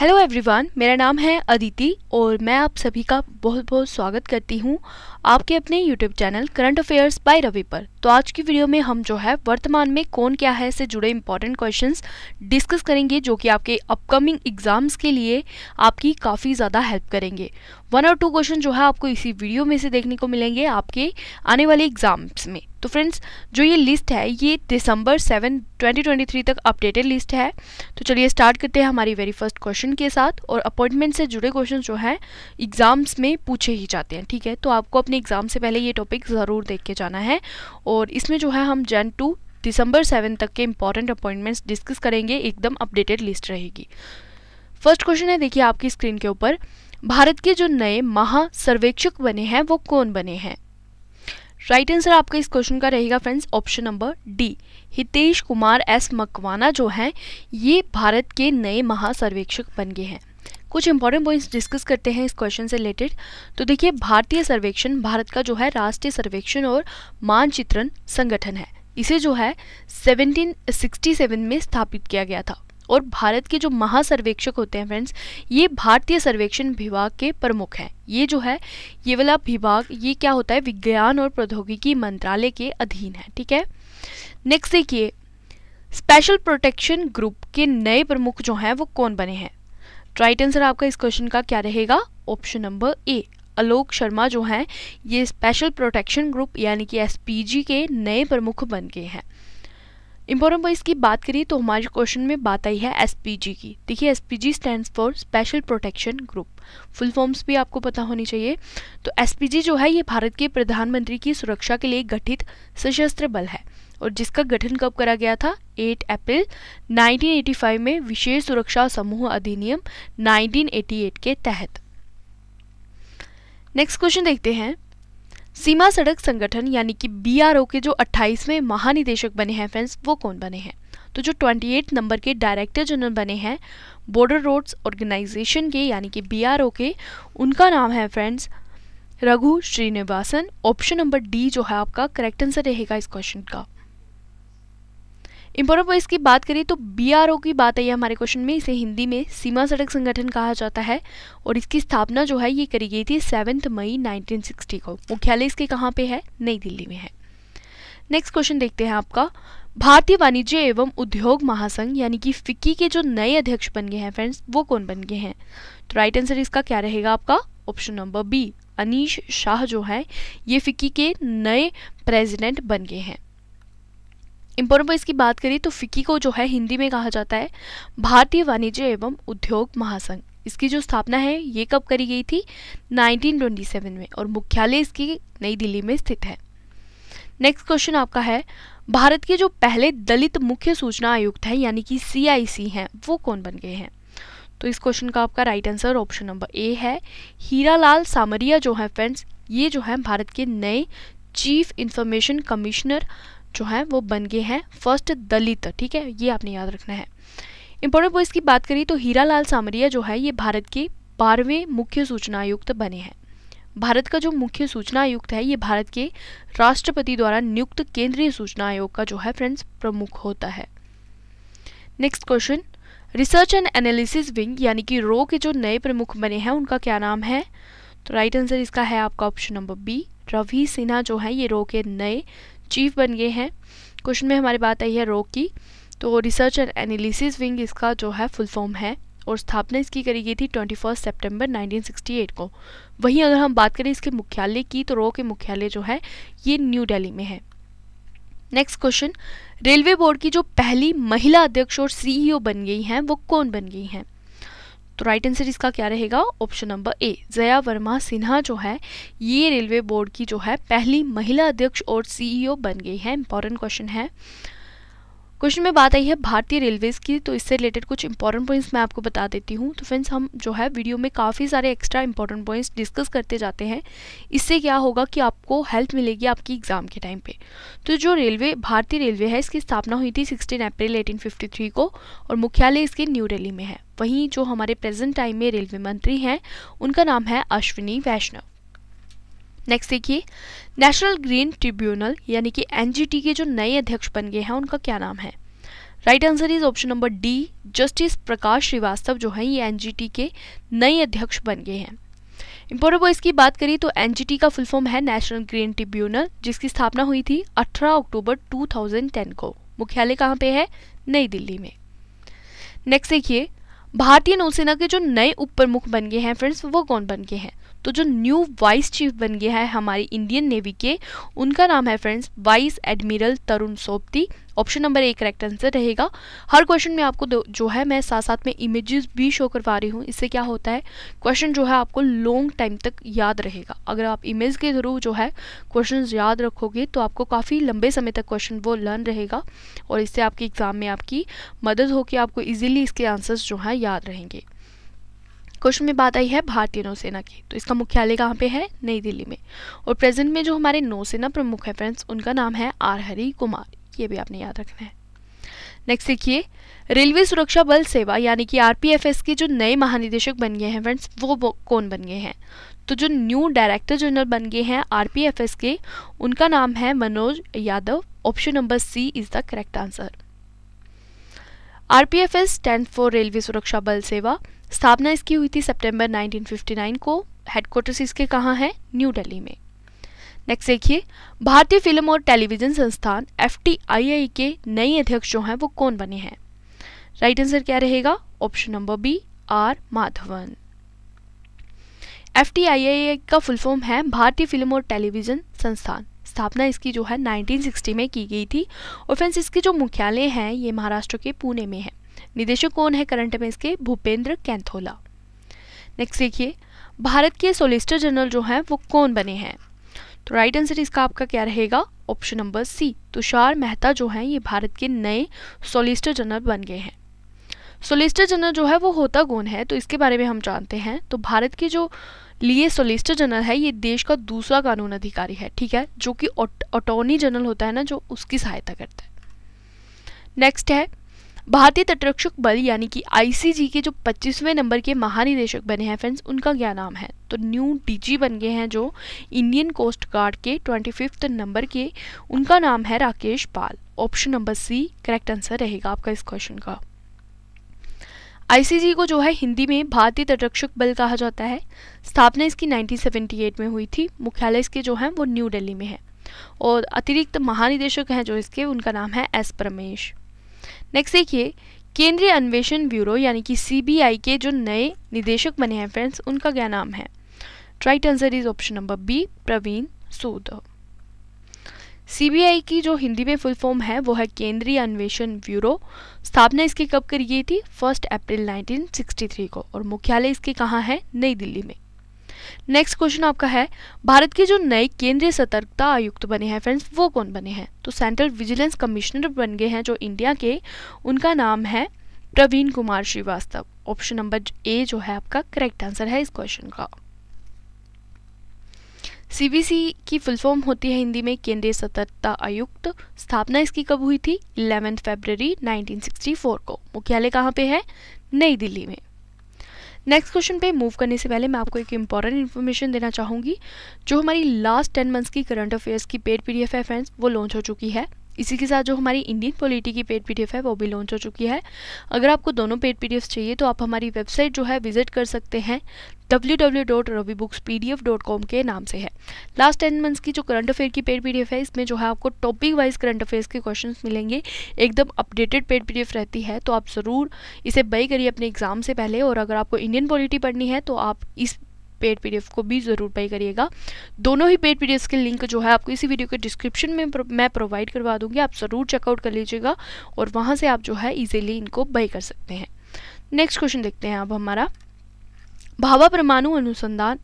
hello everyone मेरा नाम है अदिति और मैं आप सभी का बहुत बहुत स्वागत करती हूँ आपके अपने YouTube channel current affairs by Ravi पर तो आज की वीडियो में हम जो है वर्तमान में कौन क्या है से जुड़े इंपॉर्टेंट क्वेश्चन डिस्कस करेंगे जो कि आपके अपकमिंग एग्जाम्स के लिए आपकी काफ़ी ज़्यादा हेल्प करेंगे वन और टू क्वेश्चन जो है आपको इसी वीडियो में से देखने को मिलेंगे आपके आने वाले एग्जाम्स में तो फ्रेंड्स जो ये लिस्ट है ये दिसंबर सेवन 2023 तक अपडेटेड लिस्ट है तो चलिए स्टार्ट करते हैं हमारी वेरी फर्स्ट क्वेश्चन के साथ और अपॉइंटमेंट से जुड़े क्वेश्चन जो है एग्ज़ाम्स में पूछे ही जाते हैं ठीक है तो आपको अपने अपने एग्ज़ाम से पहले ये टॉपिक ज़रूर देख के जाना है और इसमें जो है हम जन टू दिसंबर सेवन तक के इंपॉर्टेंट अपॉइंटमेंट्स डिस्कस करेंगे एकदम अपडेटेड लिस्ट रहेगी फर्स्ट क्वेश्चन है देखिए आपकी स्क्रीन के ऊपर भारत के जो नए महासर्वेक्षक बने हैं वो कौन बने हैं राइट आंसर आपका इस क्वेश्चन का रहेगा friends option number D Hitesh Kumar S Makwana जो हैं ये भारत के नए महासर्वेक्षक बन गए हैं कुछ इंपॉर्टेंट पॉइंट्स डिस्कस करते हैं इस क्वेश्चन से रिलेटेड तो देखिए भारतीय सर्वेक्षण भारत का जो है राष्ट्रीय सर्वेक्षण और मानचित्रण संगठन है इसे जो है 1767 में स्थापित किया गया था और भारत के जो महासर्वेक्षक होते हैं फ्रेंड्स ये भारतीय सर्वेक्षण विभाग के प्रमुख हैं ये जो है ये वाला विभाग ये क्या होता है विज्ञान और प्रौद्योगिकी मंत्रालय के अधीन है ठीक है नेक्स्ट देखिए स्पेशल प्रोटेक्शन ग्रुप के नए प्रमुख जो हैं वो कौन बने हैं राइट आंसर आपका इस क्वेश्चन का क्या रहेगा option number A Alok Sharma जो हैं ये स्पेशल प्रोटेक्शन ग्रुप यानी कि एसपीजी के नए प्रमुख बन गए हैं इम्पोर्टेंट वाइज की बात करिए तो हमारे क्वेश्चन में बात आई है एसपीजी की देखिए SPG stands for special protection group full forms भी आपको पता होनी चाहिए तो एसपीजी जो है ये भारत के प्रधानमंत्री की सुरक्षा के लिए गठित सशस्त्र बल है और जिसका गठन कब करा गया था 8 अप्रैल 1985 में विशेष सुरक्षा समूह अधिनियम 1988 के तहत नेक्स्ट क्वेश्चन देखते हैं सीमा सड़क संगठन यानी कि बीआरओ के जो 28वें महानिदेशक बने हैं फ्रेंड्स वो कौन बने हैं तो जो 28 नंबर के डायरेक्टर जनरल बने हैं बॉर्डर रोड्स ऑर्गेनाइजेशन के यानी कि बी के उनका नाम है friends Raghu Srinivasan option number D जो है आपका करेक्ट आंसर रहेगा इस क्वेश्चन का इम्पोर्टेंट पॉइंट्स की बात करें तो बीआरओ की बात आई है हमारे क्वेश्चन में इसे हिंदी में सीमा सड़क संगठन कहा जाता है और इसकी स्थापना जो है ये करी गई थी सेवन्थ मई 1960 को मुख्यालय इसके कहाँ पे है नई दिल्ली में है नेक्स्ट क्वेश्चन देखते हैं आपका भारतीय वाणिज्य एवं उद्योग महासंघ यानी कि फिक्की के जो नए अध्यक्ष बन गए हैं फ्रेंड्स वो कौन बन गए हैं तो राइट आंसर इसका क्या रहेगा आपका option number B Anish Shah जो है ये फिक्की के नए प्रेजिडेंट बन गए हैं इम्पोर्टेंट वर्ड्स की बात करें तो फिक्की को जो है हिंदी में कहा जाता है भारतीय वाणिज्य एवं उद्योग महासंघ इसकी जो स्थापना है ये कब करी गई थी 1927 में और मुख्यालय इसकी नई दिल्ली में स्थित है नेक्स्ट क्वेश्चन आपका है भारत के जो पहले दलित मुख्य सूचना आयुक्त हैं यानी कि सीआईसी हैं वो कौन बन गए हैं तो इस क्वेश्चन का आपका right answer option number A है हीरालाल सामरिया जो है फ्रेंड्स ये जो है भारत के नए चीफ इंफॉर्मेशन कमिश्नर जो है वो बन गए हैं फर्स्ट दलित ठीक है ये आपने याद रखना है इम्पोर्टेंट पॉइंट्स की बात करें तो हीरा लाल सामरिया जो है ये भारत के बारहवें मुख्य सूचना आयुक्त बने हैं भारत का जो मुख्य सूचना आयुक्त है ये भारत के राष्ट्रपति द्वारा नियुक्त केंद्रीय सूचना आयोग का जो है फ्रेंड्स प्रमुख होता है next question research and analysis wing यानी कि रो के जो नए प्रमुख बने हैं उनका क्या नाम है तो राइट आंसर इसका है आपका option number B Ravi Sinha जो है ये रो के नए चीफ बन गए हैं क्वेश्चन में हमारी बात आई है रो की तो रिसर्च एंड एनालिसिस विंग इसका जो है फुल फॉर्म है और स्थापना इसकी करी गई थी twenty first September nineteen sixty eight को वहीं अगर हम बात करें इसके मुख्यालय की तो रो के मुख्यालय जो है ये न्यू दिल्ली में है नेक्स्ट क्वेश्चन रेलवे बोर्ड की जो पहली महिला अध्यक्ष और सीईओ बन गई हैं वो कौन बन गई हैं तो राइट आंसर इसका क्या रहेगा option number A Jaya Verma Sinha जो है ये रेलवे बोर्ड की जो है पहली महिला अध्यक्ष और सीईओ e बन गई है इंपॉर्टेंट क्वेश्चन है क्वेश्चन में बात आई है भारतीय रेलवेज़ की तो इससे रिलेटेड कुछ इंपॉर्टेंट पॉइंट्स मैं आपको बता देती हूँ तो फ्रेंड्स हम जो है वीडियो में काफ़ी सारे एक्स्ट्रा इंपॉर्टेंट पॉइंट्स डिस्कस करते जाते हैं इससे क्या होगा कि आपको हेल्प मिलेगी आपकी एग्ज़ाम के टाइम पे तो जो रेलवे भारतीय रेलवे है इसकी स्थापना हुई थी सिक्सटीन अप्रैल एटीन को और मुख्यालय इसके न्यू डेली में है वहीं जो हमारे प्रेजेंट टाइम में रेलवे मंत्री हैं उनका नाम है अश्विनी वैष्णव नेक्स्ट देखिए नेशनल ग्रीन ट्रिब्यूनल यानी कि एनजीटी के जो नए अध्यक्ष बन गए हैं उनका क्या नाम है right answer is option number D justice Prakash Srivastava जो है ये एनजीटी के नए अध्यक्ष बन गए हैं इम्पोर्टेंट बॉयज़ की बात करें तो एनजीटी का फुल फॉर्म है नेशनल ग्रीन ट्रिब्यूनल जिसकी स्थापना हुई थी 18 अक्टूबर 2010 को मुख्यालय कहाँ पे है नई दिल्ली में नेक्स्ट देखिए भारतीय नौसेना के जो नए उप प्रमुख बन गए हैं फ्रेंड्स वो कौन बन गए हैं तो जो न्यू वाइस चीफ बन गया है हमारी इंडियन नेवी के उनका नाम है friends vice admiral Tarun Sobti option number एक करेक्ट आंसर रहेगा हर क्वेश्चन में आपको जो है मैं साथ साथ में इमेजेस भी शो करवा रही हूँ इससे क्या होता है क्वेश्चन जो है आपको लॉन्ग टाइम तक याद रहेगा अगर आप इमेज के थ्रू जो है क्वेश्चन याद रखोगे तो आपको काफ़ी लंबे समय तक क्वेश्चन वो लर्न रहेगा और इससे आपके एग्ज़ाम में आपकी मदद होगी आपको ईजिली इसके आंसर्स जो हैं याद रहेंगे क्वेश्चन में बात आई है भारतीय नौसेना की तो इसका मुख्यालय कहाँ पे है नई दिल्ली में और प्रेजेंट में जो हमारे नौसेना प्रमुख है फ्रेंड्स उनका नाम है आर हरी कुमार ये भी आपने याद रखना है नेक्स्ट देखिए रेलवे सुरक्षा बल सेवा यानी कि आरपीएफएस के जो नए महानिदेशक बन गए हैं फ्रेंड्स वो कौन बन गए हैं तो जो न्यू डायरेक्टर जनरल बन गए हैं आरपीएफएस के उनका नाम है Manoj Yadav option number C is the correct answer RPFs stand for railway सुरक्षा बल सेवा स्थापना इसकी हुई थी सितंबर 1959 को हेडक्वार्टर्स इसके कहाँ हैं न्यू दिल्ली में नेक्स्ट देखिए भारतीय फिल्म और टेलीविजन संस्थान एफ के नए अध्यक्ष जो हैं वो कौन बने हैं राइट आंसर क्या रहेगा option number B R Madhavan F का फुल फॉर्म है भारतीय फिल्म और टेलीविजन संस्थान स्थापना इसकी जो है 1960 में की गई थी और फ्रेंड्स इसके जो मुख्यालय हैं ये महाराष्ट्र के पुणे में है निदेशक कौन है करंट अफेयर्स के भूपेंद्र कैंथोला नेक्स्ट देखिए भारत के सोलिसिटर जनरल जो हैं वो कौन बने हैं तो राइट आंसर इसका आपका क्या रहेगा option number C Tushar Mehta जो हैं ये भारत के नए सोलिसिटर जनरल बन गए हैं सोलिसिटर जनरल जो है वो होता कौन है तो इसके बारे में हम जानते हैं तो भारत के जो लिए सोलिसिटर जनरल है ये देश का दूसरा कानून अधिकारी है ठीक है जो कि अटॉर्नी जनरल होता है ना जो उसकी सहायता करता है नेक्स्ट है भारतीय तटरक्षक बल यानी कि आईसीजी के जो 25वें नंबर के महानिदेशक बने हैं फ्रेंड्स उनका क्या नाम है तो न्यू डीजी बन गए हैं जो इंडियन कोस्ट गार्ड के ट्वेंटी नंबर के उनका नाम है Rakesh Pal option number C correct answer रहेगा आपका इस क्वेश्चन का आईसीजी को जो है हिंदी में भारतीय तटरक्षक बल कहा जाता है स्थापना इसकी 1978 में हुई थी मुख्यालय इसके जो है वो न्यू दिल्ली में है और अतिरिक्त महानिदेशक हैं जो इसके उनका नाम है एस परमेश नेक्स्ट देखिए केंद्रीय अन्वेषण ब्यूरो यानी कि सीबीआई के जो नए निदेशक बने हैं फ्रेंड्स उनका क्या नाम है right answer is option number B Praveen Sood CBI की जो हिंदी में फुल फॉर्म है वो है केंद्रीय अन्वेषण ब्यूरो स्थापना इसकी कब करी गई थी फर्स्ट अप्रैल 1963 को और मुख्यालय इसके कहाँ है नई दिल्ली में नेक्स्ट क्वेश्चन आपका है भारत के जो नए केंद्रीय सतर्कता आयुक्त बने हैं फ्रेंड्स वो कौन बने हैं तो सेंट्रल विजिलेंस कमिश्नर बन गए हैं जो इंडिया के उनका नाम है Praveen Kumar Srivastava option number A जो है आपका करेक्ट आंसर है इस क्वेश्चन का सीबीसी की फुल फॉर्म होती है हिंदी में केंद्रीय सतर्कता आयुक्त स्थापना इसकी कब हुई थी इलेवेंथ फरवरी 1964 को मुख्यालय कहाँ पे है नई दिल्ली में नेक्स्ट क्वेश्चन पे मूव करने से पहले मैं आपको एक इंपॉर्टेंट इन्फॉर्मेशन देना चाहूँगी जो हमारी लास्ट टेन मंथ्स की करंट अफेयर्स की पेड पीडीएफ है फ्रेंड्स वो लॉन्च हो चुकी है इसी के साथ जो हमारी इंडियन पॉलिटी की पेड पीडीएफ है वो भी लॉन्च हो चुकी है अगर आपको दोनों पेड पीडीएफ चाहिए तो आप हमारी वेबसाइट जो है विजिट कर सकते हैं www.ravibooks.pdf.com के नाम से है लास्ट टेन मंथ्स की जो करंट अफेयर की पेड पीडीएफ है इसमें जो है आपको टॉपिक वाइज करंट अफेयर्स के क्वेश्चन मिलेंगे एकदम अपडेटेड पेड पीडीएफ रहती है तो आप ज़रूर इसे बाई करिए अपने एग्जाम से पहले और अगर आपको इंडियन पॉलिटी पढ़नी है तो आप इस पेड पीडीएफ को भी ज़रूर बाई करिएगा दोनों ही पेड पीडीएफ के लिंक जो है आपको इसी वीडियो के डिस्क्रिप्शन में प्र, मैं प्रोवाइड करवा दूंगी आप ज़रूर चेकआउट कर लीजिएगा और वहाँ से आप जो है ईजिली इनको बाई कर सकते हैं नेक्स्ट क्वेश्चन देखते हैं अब हमारा भाभा परमाणु अनुसंधान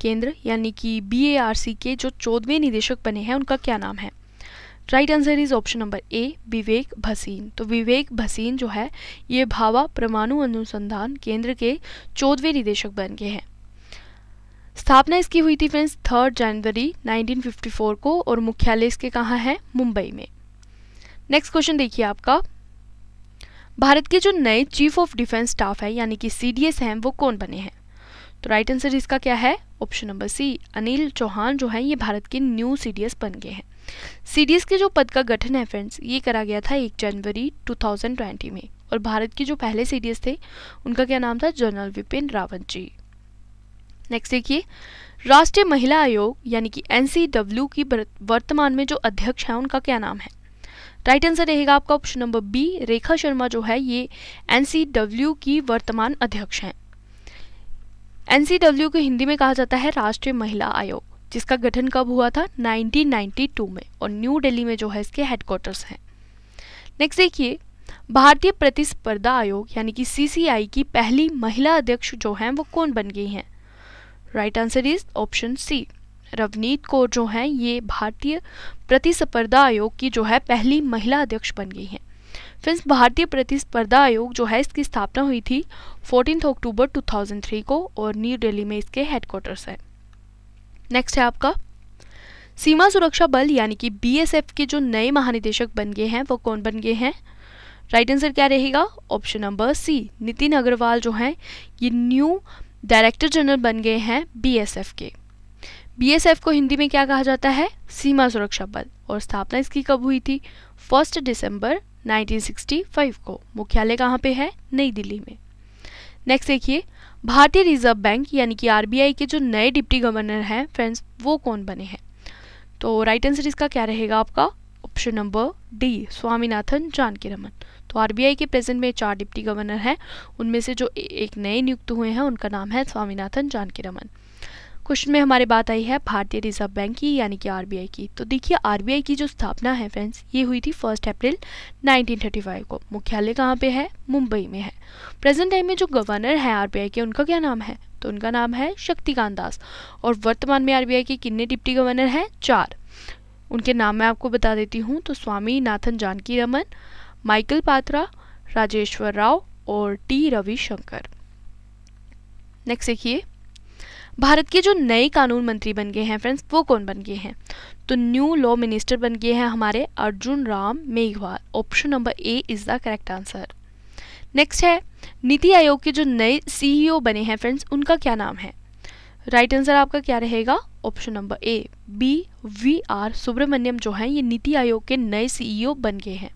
केंद्र यानी कि बी के जो चौदहवें निदेशक बने हैं उनका क्या नाम है right answer is option number A Vivek Bhasin तो विवेक भसीन जो है ये भावा परमाणु अनुसंधान केंद्र के चौदहवें निदेशक बन गए हैं स्थापना इसकी हुई थी फ्रेंड्स थर्ड जनवरी 1954 को और मुख्यालय इसके कहाँ है मुंबई में नेक्स्ट क्वेश्चन देखिए आपका भारत के जो नए चीफ ऑफ डिफेंस स्टाफ है यानी कि सीडीएस हैं वो कौन बने हैं तो राइट आंसर इसका क्या है option number C Anil Chauhan जो है ये भारत के न्यू एस बन गए हैं सीडीएस के जो पद का गठन है फ्रेंड्स ये करा गया था एक जनवरी ट्वेंटी में और भारत के जो पहले एस थे उनका क्या नाम था जनरल विपिन रावत जी नेक्स्ट देखिए राष्ट्रीय महिला आयोग यानी कि एन की वर्तमान में जो अध्यक्ष है उनका क्या नाम है राइट आंसर रहेगा आपका option number B Rekha Sharma जो है ये एन की वर्तमान अध्यक्ष हैं एन को हिंदी में कहा जाता है राष्ट्रीय महिला आयोग जिसका गठन कब हुआ था 1992 में और न्यू दिल्ली में जो है इसके हेडक्वार्टर्स हैं नेक्स्ट देखिए भारतीय प्रतिस्पर्धा आयोग यानी कि सीसीआई की पहली महिला अध्यक्ष जो हैं वो कौन बन गई हैं right answer is option C Ravneet Kaur जो हैं ये भारतीय प्रतिस्पर्धा आयोग की जो है पहली महिला अध्यक्ष बन गई हैं फिर भारतीय प्रतिस्पर्धा आयोग जो है इसकी स्थापना हुई थी 14 अक्टूबर 2003 को और न्यू दिल्ली में इसके हेडक्वार्टर्स है नेक्स्ट है आपका सीमा सुरक्षा बल यानी कि बीएसएफ के जो नए महानिदेशक बन गए हैं वो कौन बन गए हैं राइट आंसर क्या रहेगा option number C Nitin Agarwal जो हैं ये न्यू डायरेक्टर जनरल बन गए हैं बीएसएफ के बीएसएफ को हिंदी में क्या कहा जाता है सीमा सुरक्षा बल और स्थापना इसकी कब हुई थी फर्स्ट दिसंबर 1965 को मुख्यालय कहाँ पे है नई दिल्ली में नेक्स्ट देखिए भारतीय रिजर्व बैंक यानी कि आरबीआई के जो नए डिप्टी गवर्नर हैं फ्रेंड्स वो कौन बने हैं तो राइट आंसर इसका क्या रहेगा आपका option number D Swaminathan Janakiraman तो आरबीआई के प्रेजेंट में चार डिप्टी गवर्नर हैं उनमें से जो एक नए नियुक्त हुए हैं उनका नाम है स्वामीनाथन जानकी रमन क्वेश्चन में हमारे बात आई है भारतीय रिजर्व बैंक की यानी कि आरबीआई की तो देखिए आरबीआई की जो स्थापना है फ्रेंड्स ये हुई थी फर्स्ट अप्रैल 1935 को मुख्यालय कहाँ पे है मुंबई में है प्रेजेंट टाइम में जो गवर्नर है आरबीआई के उनका क्या नाम है तो उनका नाम है शक्तिकांत दास और वर्तमान में आरबीआई के कितने डिप्टी गवर्नर हैं चार उनके नाम मैं आपको बता देती हूँ तो Swaminathan Janakiraman Michael Patra Rajeshwar Rao और टी रविशंकर नेक्स्ट देखिए भारत के जो नए कानून मंत्री बन गए हैं फ्रेंड्स वो कौन बन गए हैं तो न्यू लॉ मिनिस्टर बन गए हैं हमारे Arjun Ram Meghwal option number A is the correct answer next है नीति आयोग के जो नए सीईओ e बने हैं फ्रेंड्स उनका क्या नाम है राइट right आंसर आपका क्या रहेगा option number A B V R Subrahmanyam जो हैं ये नीति आयोग के नए सीईओ e बन गए हैं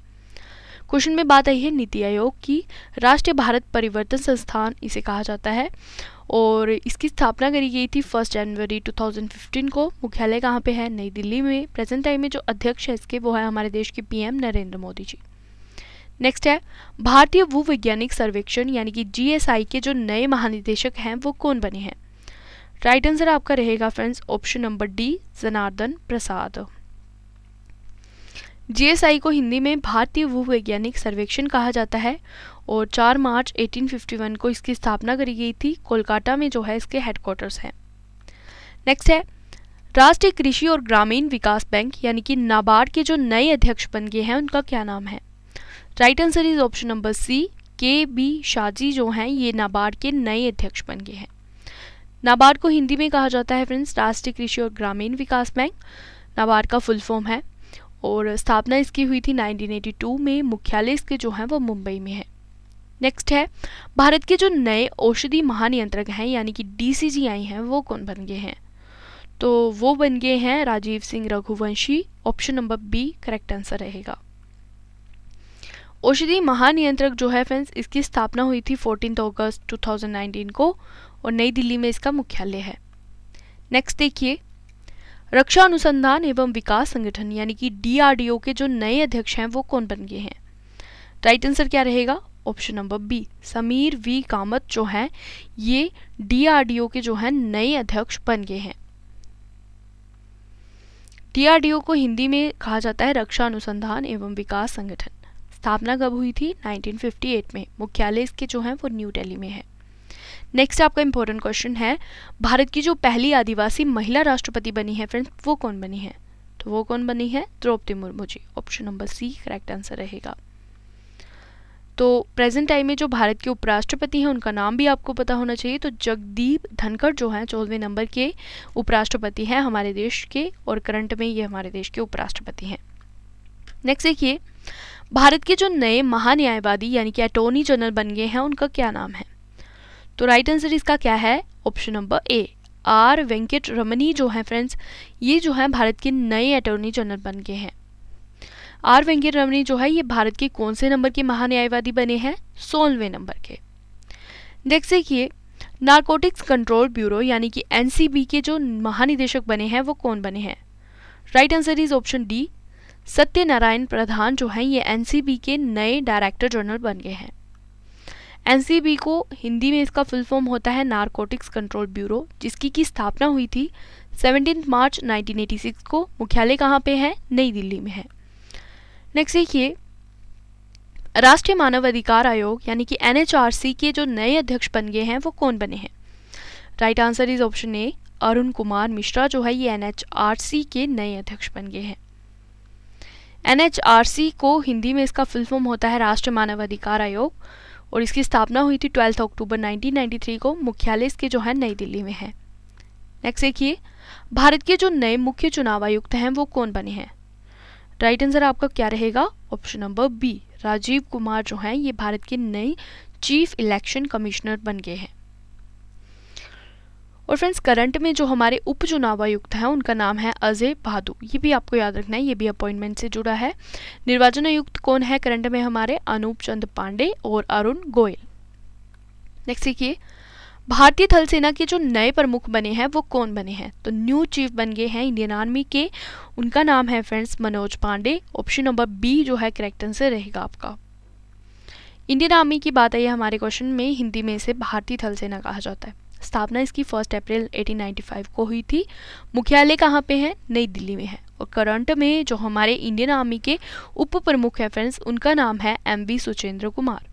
क्वेश्चन में बात आई है नीति आयोग की राष्ट्रीय भारत परिवर्तन संस्थान इसे कहा जाता है और इसकी स्थापना करी गई थी फर्स्ट जनवरी 2015 को मुख्यालय कहाँ पे है नई दिल्ली में प्रेजेंट टाइम में जो अध्यक्ष है इसके वो है हमारे देश के पीएम नरेंद्र मोदी जी नेक्स्ट है भारतीय वैज्ञानिक सर्वेक्षण यानी कि जीएसआई के जो नए महानिदेशक हैं वो कौन बने हैं राइट आंसर आपका रहेगा friends option number D Janardan Prasad GSI को हिंदी में भारतीय भूवैज्ञानिक सर्वेक्षण कहा जाता है और 4 मार्च 1851 को इसकी स्थापना करी गई थी कोलकाता में जो है इसके हेडक्वार्टर्स हैं नेक्स्ट है राष्ट्रीय कृषि और ग्रामीण विकास बैंक यानी कि नाबार्ड के जो नए अध्यक्ष बन गए हैं उनका क्या नाम है right answer is option number C K B Shaji जो हैं ये नाबार्ड के नए अध्यक्ष बन गए हैं नाबार्ड को हिंदी में कहा जाता है फ्रेंड्स राष्ट्रीय कृषि और ग्रामीण विकास बैंक नाबार्ड का फुल फॉर्म है और स्थापना इसकी हुई थी 1982 में मुख्यालय इसके जो हैं वो मुंबई में है नेक्स्ट है भारत के जो नए औषधि महानियंत्रक हैं यानी कि आई हैं वो कौन बन गए हैं तो वो बन गए हैं Rajiv Singh Raghuvanshi option number B correct answer रहेगा औषधि महानियंत्रक जो है फ्रेंड्स इसकी स्थापना हुई थी फोर्टीन अगस्त टू को और नई दिल्ली में इसका मुख्यालय है नेक्स्ट देखिए रक्षा अनुसंधान एवं विकास संगठन यानी कि डीआरडीओ के जो नए अध्यक्ष हैं वो कौन बन गए हैं राइट आंसर क्या रहेगा option number B Sameer V Kamath जो हैं ये डीआरडीओ के जो हैं नए अध्यक्ष बन गए हैं डीआरडीओ को हिंदी में कहा जाता है रक्षा अनुसंधान एवं विकास संगठन स्थापना कब हुई थी 1958 में मुख्यालय इसके जो हैं वो न्यू दिल्ली में है नेक्स्ट आपका इंपॉर्टेंट क्वेश्चन है भारत की जो पहली आदिवासी महिला राष्ट्रपति बनी है फ्रेंड्स वो कौन बनी है तो वो कौन बनी है Droupadi Murmu ji option number C correct answer रहेगा तो प्रेजेंट टाइम में जो भारत के उपराष्ट्रपति हैं उनका नाम भी आपको पता होना चाहिए तो जगदीप धनखड़ जो हैं चौदहवें नंबर के उपराष्ट्रपति हैं हमारे देश के और करंट में ये हमारे देश के उपराष्ट्रपति हैं नेक्स्ट देखिए भारत के जो नए महान्यायवादी यानी कि अटोर्नी जनरल बन गए हैं उनका क्या नाम है तो राइट आंसर इसका क्या है option number A R Venkata Ramani जो है फ्रेंड्स ये जो है भारत के नए अटोर्नी जनरल बन गए हैं आर वेंकट रमनी जो है ये भारत के कौन से नंबर के महान्यायवादी बने हैं सोलहवें नंबर के नेक्स्ट देखिए नारकोटिक्स कंट्रोल ब्यूरो यानी कि एनसीबी के जो महानिदेशक बने हैं वो कौन बने हैं right answer is option D Satyanarayan Pradhan जो हैं ये एनसीबी के नए डायरेक्टर जनरल बन गए हैं एनसीबी को हिंदी में इसका फुल फॉर्म होता है नारकोटिक्स कंट्रोल ब्यूरो जिसकी की स्थापना हुई थी 17 मार्च 1986 को मुख्यालय कहाँ पे है नई दिल्ली में है नेक्स्ट देखिए राष्ट्रीय मानव अधिकार आयोग यानी कि एनएचआरसी के जो नए अध्यक्ष बन गए हैं वो कौन बने हैं right answer is option A Arun Kumar Mishra जो है ये एनएचआरसी के नए अध्यक्ष बन गए हैं एनएचआरसी को हिंदी में इसका फुल फॉर्म होता है राष्ट्रीय मानव अधिकार आयोग और इसकी स्थापना हुई थी ट्वेल्थ अक्टूबर 1993 को मुख्यालय इसके जो है नई दिल्ली में है नेक्स्ट देखिए भारत के जो नए मुख्य चुनाव आयुक्त हैं वो कौन बने हैं राइट आंसर आपका क्या रहेगा option number B Rajiv Kumar जो हैं ये भारत के नए चीफ इलेक्शन कमिश्नर बन गए हैं और फ्रेंड्स करंट में जो हमारे उपचुनाव आयुक्त हैं उनका नाम है अजय भादु ये भी आपको याद रखना है ये भी अपॉइंटमेंट से जुड़ा है निर्वाचन आयुक्त कौन है करंट में हमारे अनूप चंद पांडे और अरुण गोयल नेक्स्ट देखिए भारतीय थल सेना के जो नए प्रमुख बने हैं वो कौन बने हैं तो न्यू चीफ बन गए हैं इंडियन आर्मी के उनका नाम है friends Manoj Pande option number B जो है करेक्ट आंसर रहेगा आपका इंडियन आर्मी की बात आई है हमारे क्वेश्चन में हिंदी में इसे भारतीय थल सेना कहा जाता है स्थापना इसकी फर्स्ट अप्रैल 1895 को हुई थी मुख्यालय कहाँ पे है नई दिल्ली में है और करंट में जो हमारे इंडियन आर्मी के उप प्रमुख है फ्रेंड्स उनका नाम है M V Suchindra Kumar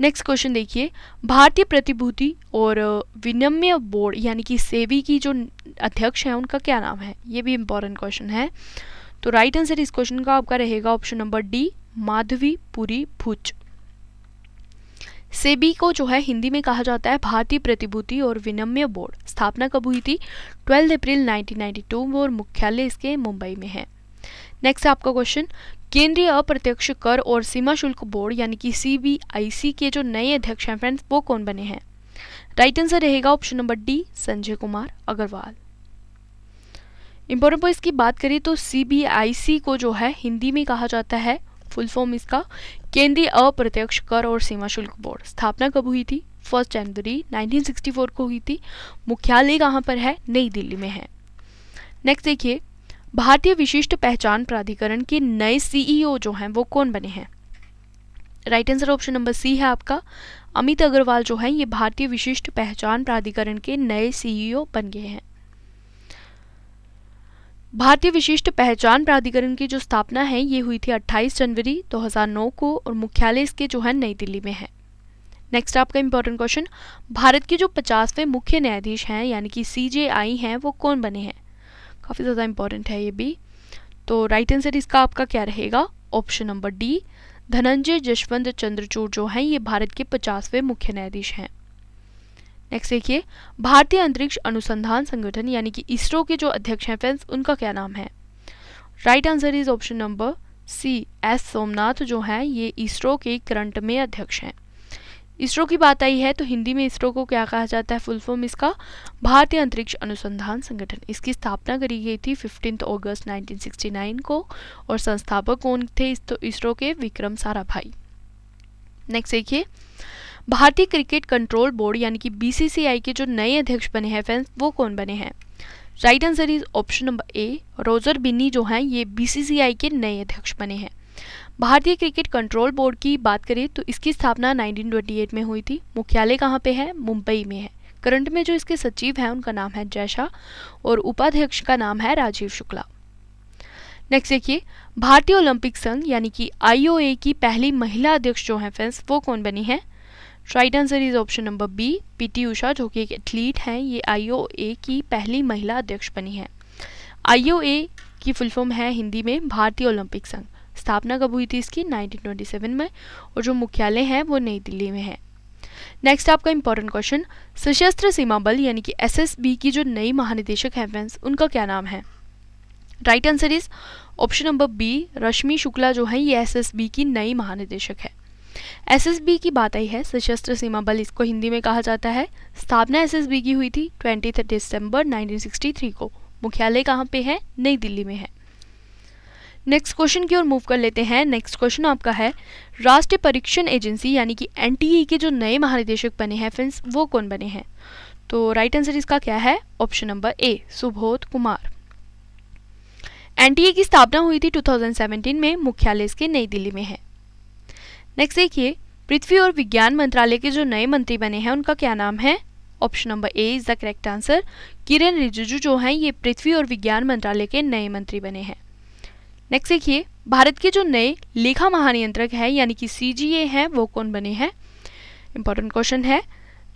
next question देखिए भारतीय प्रतिभूति और विनिमय बोर्ड यानी कि सेवी की जो अध्यक्ष है उनका क्या नाम है ये भी इम्पोर्टेंट क्वेश्चन है तो राइट आंसर इस क्वेश्चन का आपका रहेगा option number D Madhabi Puri Buch SEBI को जो है हिंदी में कहा जाता है भारतीय प्रतिभूति और विनम्य बोर्ड स्थापना कब हुई थी 12 अप्रैल 1992 और मुख्यालय इसके मुंबई में है नेक्स्ट आपका क्वेश्चन केंद्रीय अप्रत्यक्ष कर और सीमा शुल्क बोर्ड यानी कि सीबीआईसी के जो नए अध्यक्ष हैं फ्रेंड्स वो कौन बने हैं राइट आंसर रहेगा option number D Sanjay Kumar Agarwal important point की बात करें तो सीबीआईसी को जो है हिंदी में कहा जाता है फुल फॉर्म इसका केंद्रीय अप्रत्यक्ष कर और सीमा शुल्क बोर्ड स्थापना कब हुई थी फर्स्ट जनवरी 1964 को हुई थी मुख्यालय कहाँ पर है नई दिल्ली में है नेक्स्ट देखिए भारतीय विशिष्ट पहचान प्राधिकरण के नए सीईओ जो हैं वो कौन बने हैं right answer option number C है आपका अमित अग्रवाल जो हैं ये भारतीय विशिष्ट पहचान प्राधिकरण के नए सीईओ बन गए हैं भारतीय विशिष्ट पहचान प्राधिकरण की जो स्थापना है ये हुई थी 28 जनवरी 2009 को और मुख्यालय इसके जो है नई दिल्ली में है नेक्स्ट आपका इम्पोर्टेंट क्वेश्चन भारत के जो पचासवें मुख्य न्यायाधीश हैं यानी कि सी जे आई हैं वो कौन बने हैं काफ़ी ज़्यादा इम्पोर्टेंट है ये भी तो राइट आंसर इसका आपका क्या रहेगा option number D Dhananjaya Yeshwant Chandrachud जो हैं ये भारत के पचासवें मुख्य न्यायाधीश हैं नेक्स्ट देखिए भारतीय अंतरिक्ष अनुसंधान संगठन यानी कि इसरो के जो अध्यक्ष हैं फ्रेंड्स उनका क्या नाम है right answer is option number C S Somanath जो हैं ये इसरो के करंट में अध्यक्ष हैं इसरो की बात आई है तो हिंदी में इसरो को क्या कहा जाता है फुल फॉर्म इसका भारतीय अंतरिक्ष अनुसंधान संगठन इसकी स्थापना करी गई थी फिफ्टींथ अगस्त 1969 को और संस्थापक कौन थे तो इसरो तो के विक्रम साराभाई नेक्स्ट देखिए भारतीय क्रिकेट कंट्रोल बोर्ड यानी कि बीसीसीआई के जो नए अध्यक्ष बने हैं फैंस वो कौन बने हैं right answer is option number A Roger Binny जो हैं ये बीसीसीआई के नए अध्यक्ष बने हैं भारतीय क्रिकेट कंट्रोल बोर्ड की बात करें तो इसकी स्थापना 1928 में हुई थी मुख्यालय कहाँ पे है मुंबई में है करंट में जो इसके सचिव हैं उनका नाम है जयशाह और उपाध्यक्ष का नाम है राजीव शुक्ला नेक्स्ट देखिए भारतीय ओलंपिक संघ यानी कि आईओए की पहली महिला अध्यक्ष जो हैं फ्रेंड्स वो कौन बनी है right answer is option number B P T Usha जो कि एक एथलीट हैं ये आईओए की पहली महिला अध्यक्ष बनी है आईओए की फुल फॉर्म है हिंदी में भारतीय ओलंपिक संघ स्थापना कब हुई थी इसकी 1927 में और जो मुख्यालय है वो नई दिल्ली में है नेक्स्ट आपका इंपॉर्टेंट क्वेश्चन सशस्त्र सीमा बल यानी कि एसएसबी की जो नई महानिदेशक है फ्रेंड्स उनका क्या नाम है right answer is option number B Rashmi Shukla जो है ये एसएसबी की नई महानिदेशक है एसएसबी की बात आई है सशस्त्र सीमा बल इसको हिंदी में कहा जाता है स्थापना एसएसबी की हुई थी ट्वेंटी दिसंबर 1963 को मुख्यालय कहाँ पे है नई दिल्ली में है नेक्स्ट क्वेश्चन की ओर मूव कर लेते हैं नेक्स्ट क्वेश्चन आपका है राष्ट्रीय परीक्षण एजेंसी यानी कि एनटीए e के जो नए महानिदेशक बने हैं फ्रेंड्स वो कौन बने हैं तो राइट आंसर इसका क्या है option number A Subodh Kumar NTA की स्थापना हुई थी 2017 में मुख्यालय इसके नई दिल्ली में है नेक्स्ट देखिए पृथ्वी और विज्ञान मंत्रालय के जो नए मंत्री बने हैं उनका क्या नाम है option number A is the correct answer Kiran Rijiju जो हैं ये पृथ्वी और विज्ञान मंत्रालय के नए मंत्री बने हैं नेक्स्ट देखिए भारत के जो नए लेखा महानियंत्रक हैं यानी कि सी जी ए हैं वो कौन बने हैं इंपॉर्टेंट क्वेश्चन है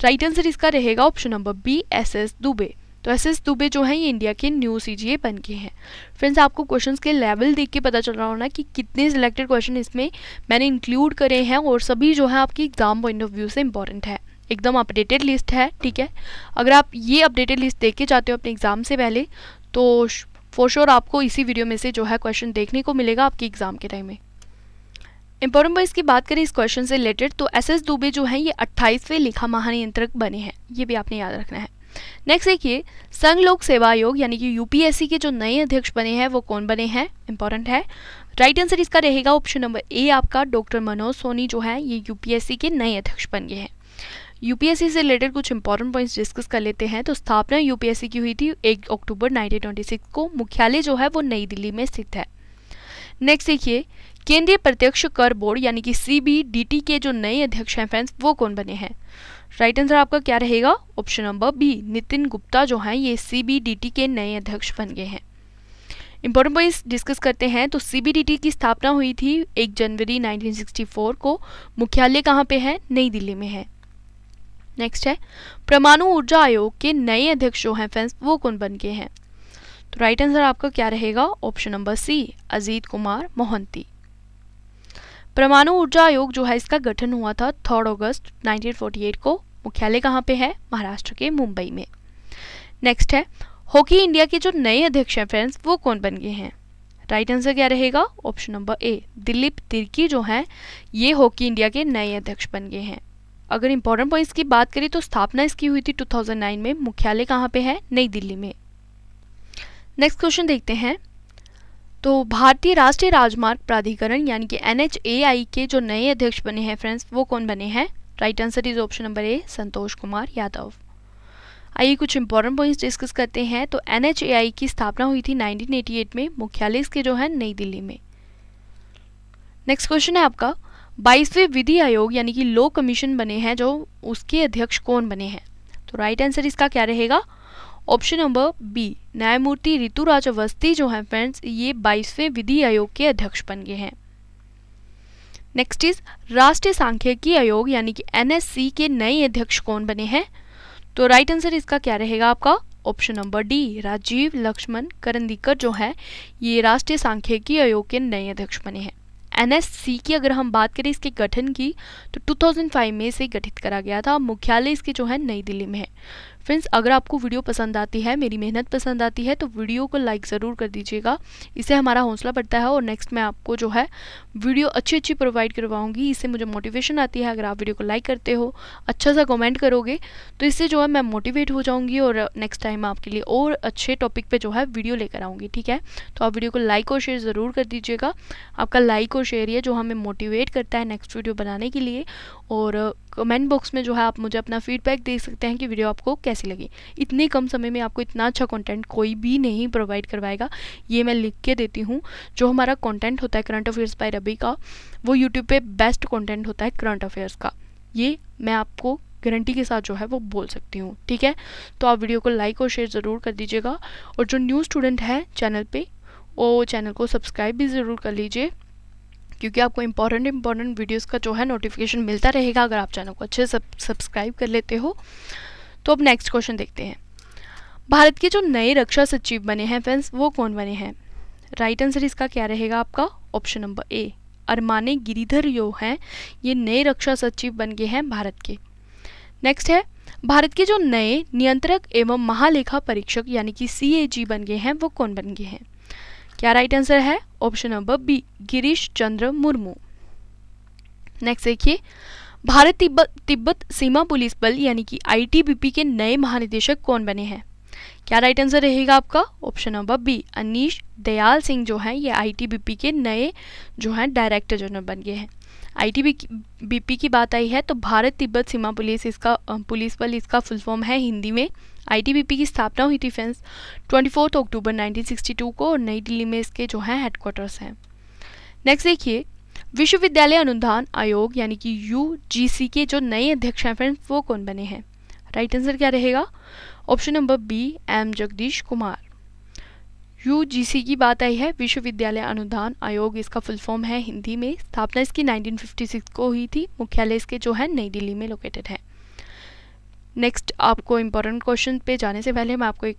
राइट आंसर इसका रहेगा option number B S S Dubey तो एस एस दुबे जो हैं ये इंडिया के न्यू सी जी ए बन गए हैं फ्रेंड्स आपको क्वेश्चंस के लेवल देख के पता चल रहा होना कि कितने सिलेक्टेड क्वेश्चन इसमें मैंने इंक्लूड करे हैं और सभी जो है आपकी एग्जाम पॉइंट ऑफ व्यू से इंपॉर्टेंट है एकदम अपडेटेड लिस्ट है ठीक है अगर आप ये अपडेटेड लिस्ट देख के जाते हो अपने एग्ज़ाम से पहले तो फॉर श्योर आपको इसी वीडियो में से जो है क्वेश्चन देखने को मिलेगा आपके एग्ज़ाम के टाइम में इम्पोर्टेंट पॉइंट्स की बात करें इस क्वेश्चन से रिलेटेड तो एस एस दुबे जो हैं ये 28वें लिखा महानियंत्रक बने हैं ये भी आपने याद रखना है नेक्स्ट देखिए संघ लोक सेवा आयोग यानी कि यूपीएससी के जो नए अध्यक्ष बने हैं वो कौन बने हैं इंपॉर्टेंट है राइट आंसर इसका रहेगा ऑप्शन नंबर ए आपका डॉक्टर मनोज सोनी जो है ये यूपीएससी के नए अध्यक्ष बन गए हैं यूपीएससी से रिलेटेड कुछ इंपॉर्टेंट पॉइंट्स डिस्कस कर लेते हैं तो स्थापना यूपीएससी की हुई थी एक अक्टूबर 1926 को मुख्यालय जो है वो नई दिल्ली में स्थित है नेक्स्ट देखिए केंद्रीय प्रत्यक्ष कर बोर्ड यानी कि सी के जो नए अध्यक्ष हैं फ्रेंड्स वो कौन बने हैं राइट आंसर आपका क्या रहेगा option number B Nitin Gupta जो हैं ये सीबीडीटी के नए अध्यक्ष बन गए हैं इंपॉर्टेंट पॉइंट डिस्कस करते हैं तो सीबीडीटी की स्थापना हुई थी 1 जनवरी 1964 को मुख्यालय कहाँ पे है नई दिल्ली में है नेक्स्ट है परमाणु ऊर्जा आयोग के नए अध्यक्ष जो हैं फ्रेंड्स वो कौन बन गए हैं तो राइट आंसर आपका क्या रहेगा option number C Ajit Kumar Mohanty परमाणु ऊर्जा आयोग जो है इसका गठन हुआ था थर्ड अगस्त 1948 को मुख्यालय कहाँ पे है महाराष्ट्र के मुंबई में नेक्स्ट है हॉकी इंडिया के जो नए अध्यक्ष हैं फ्रेंड्स वो कौन बन गए हैं राइट आंसर क्या रहेगा option number A Dilip Tirkey जो हैं ये हॉकी इंडिया के नए अध्यक्ष बन गए हैं अगर इंपॉर्टेंट पॉइंट्स की बात करें तो स्थापना इसकी हुई थी 2009 में मुख्यालय कहाँ पे है नई दिल्ली में नेक्स्ट क्वेश्चन देखते हैं तो भारतीय राष्ट्रीय राजमार्ग प्राधिकरण यानी कि एन के जो नए अध्यक्ष बने हैं फ्रेंड्स वो कौन बने हैं right answer is option number A Santosh Kumar Yadav आइए कुछ इंपॉर्टेंट पॉइंट्स डिस्कस करते हैं तो एन की स्थापना हुई थी 1988 में मुख्यालय इसके जो है नई दिल्ली में नेक्स्ट क्वेश्चन है आपका बाईसवें विधि आयोग यानी कि लो कमीशन बने हैं जो उसके अध्यक्ष कौन बने हैं तो राइट right आंसर इसका क्या रहेगा ऑप्शन नंबर बी न्यायमूर्ति ऋतुराज अवस्थी जो हैं फ्रेंड्स ये बाईसवें विधि आयोग के अध्यक्ष बन गए हैं नेक्स्ट इज राष्ट्रीय सांख्यिकी आयोग यानी कि एनएससी के नए अध्यक्ष कौन बने हैं तो राइट आंसर इसका क्या रहेगा आपका option number D Rajiv Laxman Karandikar जो है ये राष्ट्रीय सांख्यिकी आयोग के नए अध्यक्ष बने हैं एनएससी की अगर हम बात करें इसके गठन की तो 2005 में इसे गठित करा गया था मुख्यालय इसके जो है नई दिल्ली में है फ्रेंड्स अगर आपको वीडियो पसंद आती है मेरी मेहनत पसंद आती है तो वीडियो को लाइक ज़रूर कर दीजिएगा इससे हमारा हौसला बढ़ता है और नेक्स्ट मैं आपको जो है वीडियो अच्छी अच्छी प्रोवाइड करवाऊँगी इससे मुझे मोटिवेशन आती है अगर आप वीडियो को लाइक करते हो अच्छा सा कमेंट करोगे तो इससे जो है मैं मोटिवेट हो जाऊँगी और नेक्स्ट टाइम आपके लिए और अच्छे टॉपिक पर जो है वीडियो लेकर आऊँगी ठीक है तो आप वीडियो को लाइक और शेयर ज़रूर कर दीजिएगा आपका लाइक और शेयर ये जो हमें मोटिवेट करता है नेक्स्ट वीडियो बनाने के लिए और कमेंट बॉक्स में जो है आप मुझे अपना फीडबैक दे सकते हैं कि वीडियो आपको कैसी लगी इतने कम समय में आपको इतना अच्छा कंटेंट कोई भी नहीं प्रोवाइड करवाएगा ये मैं लिख के देती हूँ जो हमारा कंटेंट होता है करंट अफेयर्स बाय रबी का वो यूट्यूब पे बेस्ट कंटेंट होता है करंट अफेयर्स का ये मैं आपको गारंटी के साथ जो है वो बोल सकती हूँ ठीक है तो आप वीडियो को लाइक और शेयर ज़रूर कर दीजिएगा और जो न्यू स्टूडेंट है चैनल पर वो चैनल को सब्सक्राइब भी ज़रूर कर लीजिए क्योंकि आपको इंपॉर्टेंट इंपॉर्टेंट वीडियोस का जो है नोटिफिकेशन मिलता रहेगा अगर आप चैनल को अच्छे से सब्सक्राइब कर लेते हो तो अब नेक्स्ट क्वेश्चन देखते हैं भारत के जो नए रक्षा सचिव बने हैं फ्रेंड्स वो कौन बने हैं राइट आंसर इसका क्या रहेगा आपका option number A Armane Giridhar यो हैं ये नए रक्षा सचिव बन गए हैं भारत के नेक्स्ट है भारत के जो नए नियंत्रक एवं महालेखा परीक्षक यानी कि सी बन गए हैं वो कौन बन गए हैं क्या राइट आंसर है option number B Girish Chandra Murmu next देखिए भारत तिब्बत तिब्बत सीमा पुलिस बल यानी कि आईटीबीपी के नए महानिदेशक कौन बने हैं क्या राइट आंसर रहेगा आपका option number B Anish Dayal Singh जो हैं ये आईटीबीपी के नए जो हैं डायरेक्टर जनरल बन गए हैं आईटीबीपी की बात आई है तो भारत तिब्बत सीमा पुलिस इसका पुलिस बल इसका फुल फॉर्म है हिंदी में आई की स्थापना हुई थी फ्रेंड्स ट्वेंटी अक्टूबर नाइनटीन को और नई दिल्ली में इसके जो है हेडक्वार्टर्स हैं नेक्स्ट देखिए विश्वविद्यालय अनुदान आयोग यानी कि यू के जो नए अध्यक्ष हैं फ्रेंड्स वो कौन बने हैं राइट आंसर क्या रहेगा option number B M Jagdish Kumar U की बात आई है विश्वविद्यालय अनुदान आयोग इसका फुल फॉर्म है हिंदी में स्थापना इसकी 1956 को हुई थी मुख्यालय इसके जो है नई दिल्ली में लोकेटेड है नेक्स्ट आपको इम्पोर्टेंट क्वेश्चन पे जाने से पहले मैं आपको एक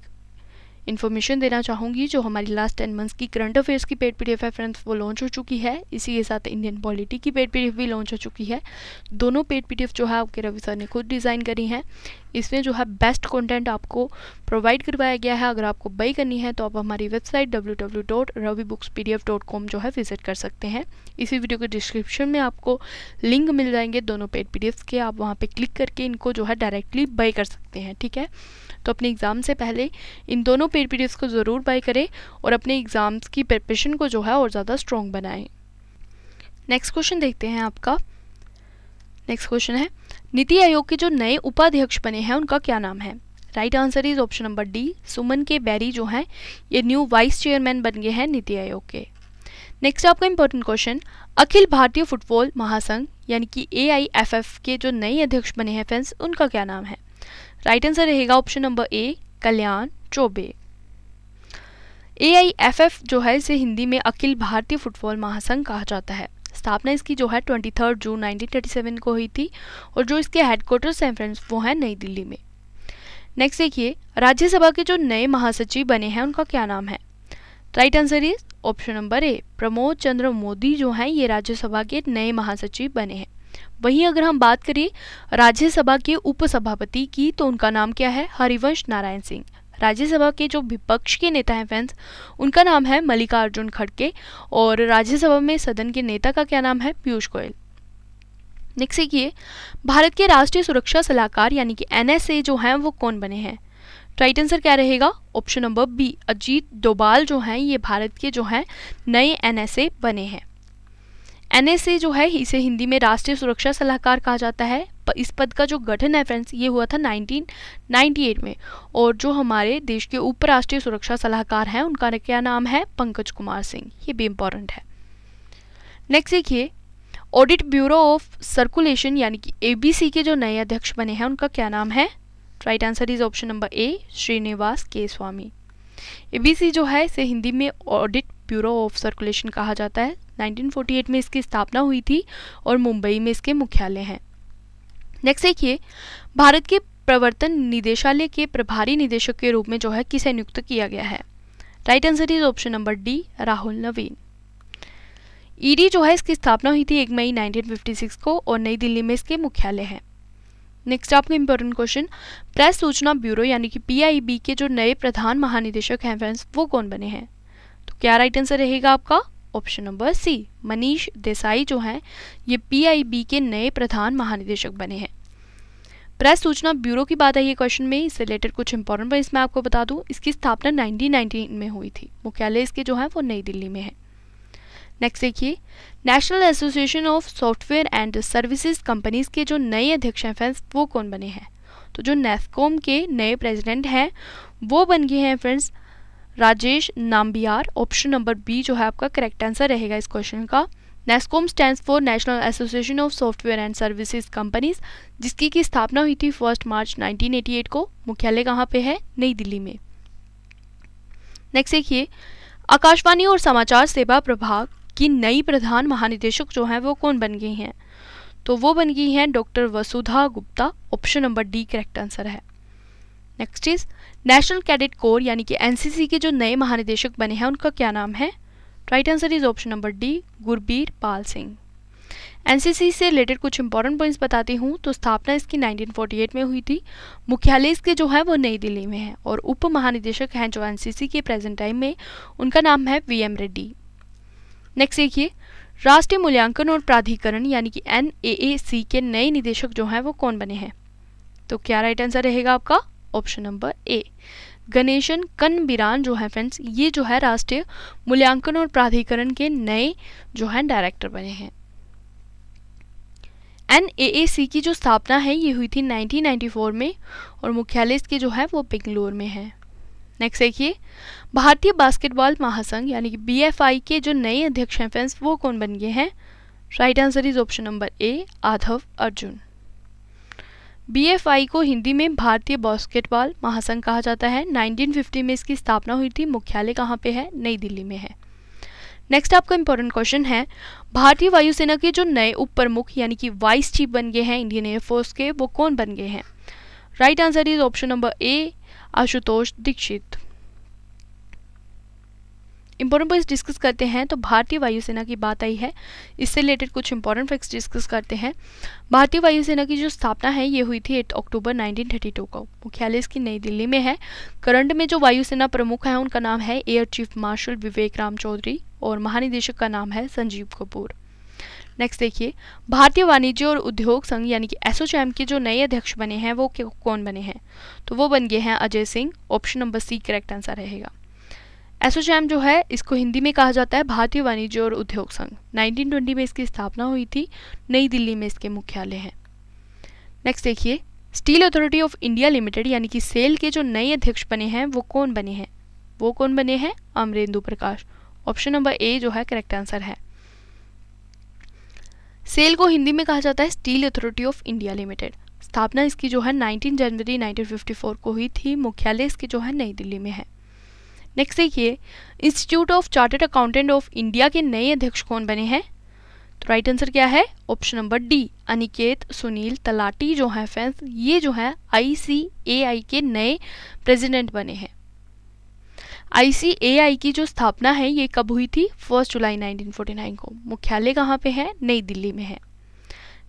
इन्फॉर्मेशन देना चाहूँगी जो हमारी लास्ट टेन मंथ्स की करंट अफेयर्स की पेड पी है फ्रेंड्स वो लॉन्च हो चुकी है इसी के साथ इंडियन पॉलिटी की पेड पी भी लॉन्च हो चुकी है दोनों पेड पी जो है आपके रवि सर ने खुद डिज़ाइन करी हैं इसमें जो है बेस्ट कंटेंट आपको प्रोवाइड करवाया गया है अगर आपको बाई करनी है तो आप हमारी वेबसाइट डब्ल्यू जो है विजिट कर सकते हैं इसी वीडियो के डिस्क्रिप्शन में आपको लिंक मिल जाएंगे दोनों पेड पी के आप वहाँ पर क्लिक करके इनको जो है डायरेक्टली बाई कर सकते हैं ठीक है तो अपने एग्ज़ाम से पहले इन दोनों पेड पीडियस को ज़रूर बाई करें और अपने एग्ज़ाम्स की प्रिपरेशन को जो है और ज़्यादा स्ट्रॉन्ग बनाएं नेक्स्ट क्वेश्चन देखते हैं आपका नेक्स्ट क्वेश्चन है नीति आयोग के जो नए उपाध्यक्ष बने हैं उनका क्या नाम है right answer is option number D Suman K Bery जो हैं ये न्यू वाइस चेयरमैन बन गए हैं नीति आयोग के नेक्स्ट आपका इंपॉर्टेंट क्वेश्चन अखिल भारतीय फुटबॉल महासंघ यानी कि ए के जो नए अध्यक्ष बने हैं फ्रेंड्स उनका क्या नाम है राइट तो आंसर रहेगा option number A Kalyan Chaubey A I F F जो है इसे हिंदी में अखिल भारतीय फुटबॉल महासंघ कहा जाता है स्थापना इसकी जो है थर्ड जून सेवन को हुई थी और जो इसके हेडक्वार्टर हैं फ्रेंड्स वो है नई दिल्ली में नेक्स्ट देखिए राज्यसभा के जो नए महासचिव बने हैं उनका क्या नाम है right answer is option number A Pramod Chandra Modi जो हैं ये राज्यसभा के नए महासचिव बने हैं वहीं अगर हम बात करें राज्यसभा के उपसभापति की तो उनका नाम क्या है हरिवंश नारायण सिंह राज्यसभा के जो विपक्ष के नेता हैं फ्रेंड्स उनका नाम है मल्लिकार्जुन खड़के और राज्यसभा में सदन के नेता का क्या नाम है पीयूष गोयल नेक्स्ट देखिए भारत के राष्ट्रीय सुरक्षा सलाहकार यानी कि एनएसए जो हैं वो कौन बने हैं राइट आंसर क्या रहेगा option number B Ajit Doval जो हैं ये भारत के जो हैं नए एनएसए बने हैं ए जो है इसे हिंदी में राष्ट्रीय सुरक्षा सलाहकार कहा जाता है इस पद का जो गठन है फ्रेंड्स ये हुआ था 1998 में और जो हमारे देश के उपराष्ट्रीय सुरक्षा सलाहकार हैं उनका क्या नाम है पंकज कुमार सिंह ये भी इम्पोर्टेंट है नेक्स्ट देखिए ऑडिट ब्यूरो ऑफ सर्कुलेशन यानी कि एबीसी के जो नए अध्यक्ष बने हैं उनका क्या नाम है right answer is option number A Srinivas K Swamy ABC जो है इसे हिंदी में ऑडिट ब्यूरो ऑफ सर्कुलेशन कहा जाता है 1948 में इसकी स्थापना हुई थी और मुंबई में इसके मुख्यालय हैं नेक्स्ट देखिए भारत के प्रवर्तन निदेशालय के प्रभारी निदेशक के रूप में जो है किसे नियुक्त किया गया है right answer is option number D Rahul Navin ED e जो है इसकी स्थापना हुई थी एक मई 1956 को और नई दिल्ली में इसके मुख्यालय हैं नेक्स्ट आपका इंपॉर्टेंट क्वेश्चन प्रेस सूचना ब्यूरो यानी कि पीआईबी के जो नए प्रधान महानिदेशक हैं फ्रेंड्स वो कौन बने हैं तो क्या राइट आंसर रहेगा आपका option number C Manish Desai जो हैं ये पीआईबी के नए प्रधान महानिदेशक बने हैं प्रेस सूचना ब्यूरो की बात आई है क्वेश्चन में इससे रिलेटेड कुछ इंपॉर्टेंट पॉइंट्स मैं आपको बता दूं इसकी स्थापना 1919 में हुई थी मुख्यालय इसके जो है वो नई दिल्ली में है नेक्स्ट देखिए national association of software and services companies के जो नए अध्यक्ष हैं फ्रेंड्स वो कौन बने हैं तो जो नेफकॉम के नए प्रेसिडेंट हैं वो बन गए हैं friends Rajesh Nambiar option number B जो है आपका करेक्ट आंसर रहेगा इस क्वेश्चन का NASSCOM stand for national association of software and services companies जिसकी की स्थापना हुई थी फर्स्ट मार्च 1988 को मुख्यालय कहाँ पे है नई दिल्ली में नेक्स्ट देखिए आकाशवाणी और समाचार सेवा प्रभाग की नई प्रधान महानिदेशक जो हैं वो कौन बन गई हैं तो वो बन गई हैं doctor Vasudha Gupta option number D correct answer है next is national cadet corps यानी कि एनसीसी के जो नए महानिदेशक बने हैं उनका क्या नाम है right answer is option number D Gurbir Pal Singh NCC से रिलेटेड कुछ इंपॉर्टेंट पॉइंट्स बताती हूँ तो स्थापना इसकी 1948 में हुई थी मुख्यालय इसके जो है वो नई दिल्ली में है और उप महानिदेशक हैं जो एनसीसी के प्रेजेंट टाइम में उनका नाम है वी एम रेड्डी नेक्स्ट देखिए राष्ट्रीय मूल्यांकन और प्राधिकरण यानी कि एन के नए निदेशक जो हैं वो कौन बने हैं तो क्या राइट आंसर रहेगा आपका ऑप्शन नंबर ए गणेशन कन बिरान जो है फ्रेंड्स ये जो है राष्ट्रीय मूल्यांकन और प्राधिकरण के नए जो है डायरेक्टर बने हैं एन की जो स्थापना है ये हुई थी 1994 में और मुख्यालय इसके जो है वो बेंगलोर में है नेक्स्ट देखिए भारतीय बास्केटबॉल महासंघ यानी कि बी के जो नए अध्यक्ष हैं फ्रेंड्स वो कौन बन गए हैं right answer is option number A Aadhav Arjuna BFI को हिंदी में भारतीय बास्केटबॉल महासंघ कहा जाता है 1950 में इसकी स्थापना हुई थी मुख्यालय कहाँ पे है नई दिल्ली में है नेक्स्ट आपका इम्पोर्टेंट क्वेश्चन है भारतीय वायुसेना के जो नए उप प्रमुख यानी कि वाइस चीफ बन गए हैं इंडियन एयरफोर्स के वो कौन बन गए हैं right answer is option number A Ashutosh Dixit important points discuss करते हैं तो भारतीय वायुसेना की बात आई है इससे रिलेटेड कुछ इंपॉर्टेंट फैक्ट्स डिस्कस करते हैं भारतीय वायुसेना की जो स्थापना है ये हुई थी 8 अक्टूबर 1932 को मुख्यालय इसकी नई दिल्ली में है करंट में जो वायुसेना प्रमुख है उनका नाम है air chief marshal Vivek Ram Chaudhari और महानिदेशक का नाम है संजीव कपूर नेक्स्ट देखिए भारतीय वाणिज्य और उद्योग संघ यानी कि एसोचैम के जो नए अध्यक्ष बने हैं वो कौन बने हैं तो वो बन गए हैं Ajay Singh option number C correct answer रहेगा एसोचैम जो है इसको हिंदी में कहा जाता है भारतीय वाणिज्य और उद्योग संघ 1920 में इसकी स्थापना हुई थी नई दिल्ली में इसके मुख्यालय हैं नेक्स्ट देखिए steel authority of India limited यानी कि सेल के जो नए अध्यक्ष बने हैं वो कौन बने हैं वो कौन बने हैं Amrendu Prakash option number A जो है करेक्ट आंसर है सेल को हिंदी में कहा जाता है steel authority of India limited स्थापना इसकी जो है 19 जनवरी 1954 को हुई थी मुख्यालय इसकी जो है नई दिल्ली में है नेक्स्ट देखिए institute of chartered accountant of India के नए अध्यक्ष कौन बने हैं तो राइट आंसर क्या है option number D Aniket Sunil Talati जो हैं फ्रेंड्स ये जो हैं आईसीएआई के नए प्रेसिडेंट बने हैं आईसीएआई की जो स्थापना है ये कब हुई थी फर्स्ट जुलाई 1949 को मुख्यालय कहाँ पे है नई दिल्ली में है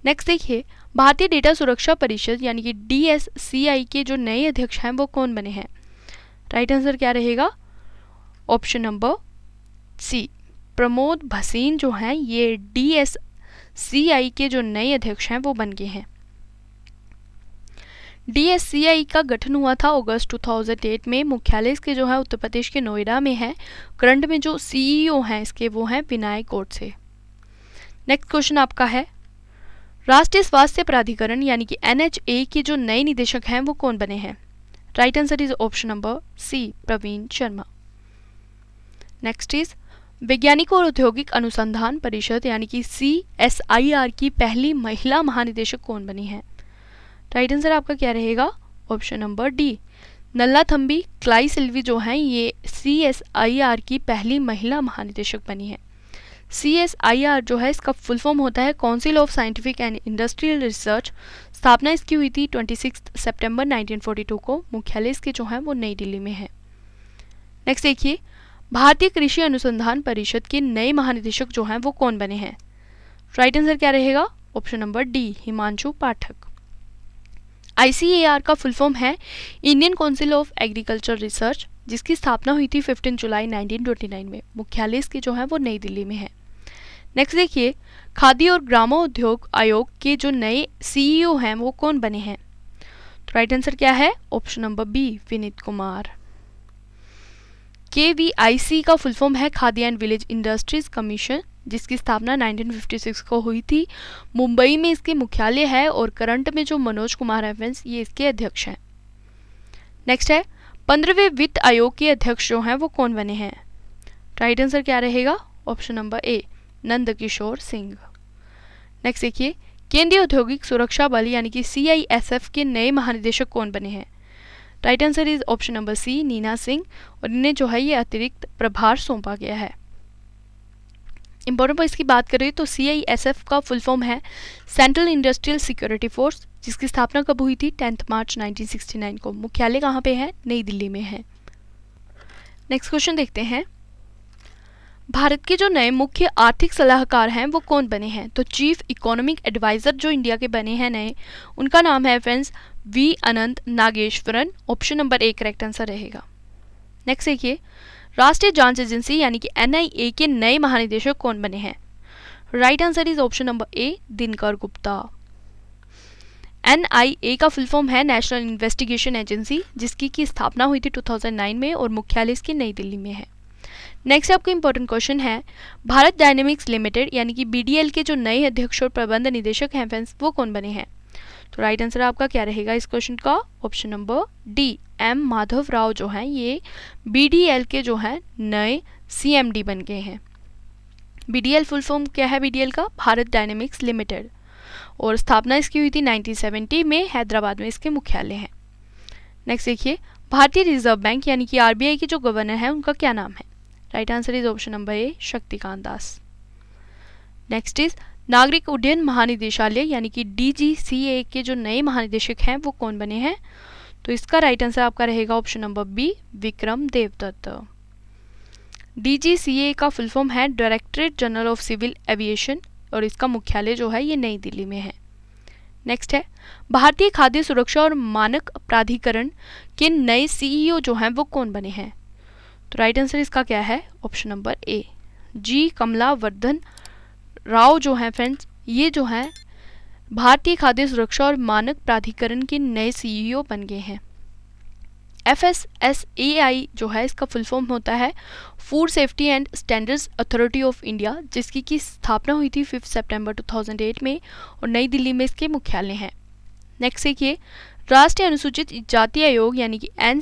नेक्स्ट देखिए भारतीय डेटा सुरक्षा परिषद यानी कि डी के जो नए अध्यक्ष हैं वो कौन बने हैं राइट आंसर क्या रहेगा option number C Pramod Bhasin जो हैं ये डी एस सी आई के जो नए अध्यक्ष हैं वो बन गए हैं डीएससीआई का गठन हुआ था अगस्त 2008 में मुख्यालय इसके जो है उत्तर प्रदेश के नोएडा में है करंट में जो सीईओ e हैं इसके वो हैं विनायक गोडसे नेक्स्ट क्वेश्चन आपका है राष्ट्रीय स्वास्थ्य प्राधिकरण यानी कि एन के जो नए निदेशक हैं वो कौन बने हैं right answer is option number C Praveen Sharma next is वैज्ञानिक और औद्योगिक अनुसंधान परिषद यानी कि सी एस आई आर की पहली महिला महानिदेशक कौन बनी है राइट आंसर आपका क्या रहेगा ऑप्शन नंबर डी नल्ला थम्बी क्लाई सिल्वी जो हैं ये सी एस आई आर की पहली महिला महानिदेशक बनी है सी एस आई आर जो है इसका फुल फॉर्म होता है council of scientific and industrial research स्थापना इसकी हुई थी twenty six September nineteen forty two को मुख्यालय इसके जो है वो नई दिल्ली में है नेक्स्ट देखिए भारतीय कृषि अनुसंधान परिषद के नए महानिदेशक जो हैं वो कौन बने हैं राइट आंसर क्या रहेगा option number D Himanshu Pathak ICAR का फुल फॉर्म है Indian council of agriculture research जिसकी स्थापना हुई थी 15 जुलाई 1929 में मुख्यालय इसके जो है वो नई दिल्ली में है नेक्स्ट देखिए खादी और ग्रामोद्योग आयोग के जो नए सीईओ e हैं वो कौन बने हैं तो राइट आंसर क्या है option number B Vineet Kumar के का फुल फॉर्म है Khadi and village industries commission जिसकी स्थापना 1956 को हुई थी मुंबई में इसके मुख्यालय है और करंट में जो मनोज कुमार है फ्रेंड्स ये इसके अध्यक्ष हैं नेक्स्ट है पंद्रहवें वित्त आयोग के अध्यक्ष जो हैं वो कौन बने हैं राइट आंसर क्या रहेगा option number A Nand Kishore Singh next देखिए केंद्रीय औद्योगिक सुरक्षा बल यानी कि सी के नए महानिदेशक कौन बने हैं right answer is option number C Nina Singh और इन्हें जो है ये अतिरिक्त प्रभार सौंपा गया है इम्पोर्टेंट पॉइंट की बात करें तो सी का फुल फॉर्म है सेंट्रल इंडस्ट्रियल सिक्योरिटी फोर्स जिसकी स्थापना कब हुई थी टेंथ मार्च 1969 को मुख्यालय कहाँ पे है नई दिल्ली में है नेक्स्ट क्वेश्चन देखते हैं भारत के जो नए मुख्य आर्थिक सलाहकार हैं वो कौन बने हैं तो चीफ इकोनॉमिक एडवाइज़र जो इंडिया के बने हैं नए उनका नाम है friends V Anantha Nageswaran option number A correct answer रहेगा नेक्स्ट देखिए राष्ट्रीय जांच एजेंसी यानी कि एनआईए के नए महानिदेशक कौन बने हैं right answer is option number A Dinkar Gupta NIA का फुल फॉर्म है नेशनल इन्वेस्टिगेशन एजेंसी जिसकी की स्थापना हुई थी 2009 में और मुख्यालय इसकी नई दिल्ली में है नेक्स्ट आपको इंपॉर्टेंट क्वेश्चन है भारत डायनेमिक्स लिमिटेड यानी कि बीडीएल के जो नए अध्यक्ष और प्रबंध निदेशक हैं फ्रेंड्स वो कौन बने हैं तो राइट आंसर आपका क्या रहेगा इस क्वेश्चन का option number D M Madhav Rao जो हैं ये बीडीएल के जो हैं नए सीएमडी बन गए हैं बीडीएल फुल फॉर्म क्या है बीडीएल का भारत डायनेमिक्स लिमिटेड और स्थापना इसकी हुई थी 1970 में हैदराबाद में इसके मुख्यालय हैं नेक्स्ट देखिए भारतीय रिजर्व बैंक यानी कि आरबीआई के जो गवर्नर हैं उनका क्या नाम है right answer is option number A Shaktikanta Das next is नागरिक उड्डयन महानिदेशालय यानी कि डीजीसीए के जो नए महानिदेशक हैं वो कौन बने हैं तो इसका राइट आंसर आपका रहेगा option number B Vikram Devdutt DGCA का फुल फॉर्म है directorate general of civil aviation और इसका मुख्यालय जो है ये नई दिल्ली में है नेक्स्ट है भारतीय खाद्य सुरक्षा और मानक प्राधिकरण के नए सीईओ e जो हैं वो कौन बने हैं तो राइट आंसर इसका क्या है option number A G Kamala Vardhana Rao जो हैं फ्रेंड्स ये जो हैं भारतीय खाद्य सुरक्षा और मानक प्राधिकरण के नए सीईओ e बन गए हैं F S S A I जो है इसका फुल फॉर्म होता है food safety and standards authority of India जिसकी की स्थापना हुई थी फिफ्थ सितंबर 2008 में और नई दिल्ली में इसके मुख्यालय हैं नेक्स्ट देखिए राष्ट्रीय अनुसूचित जाति आयोग यानी कि एन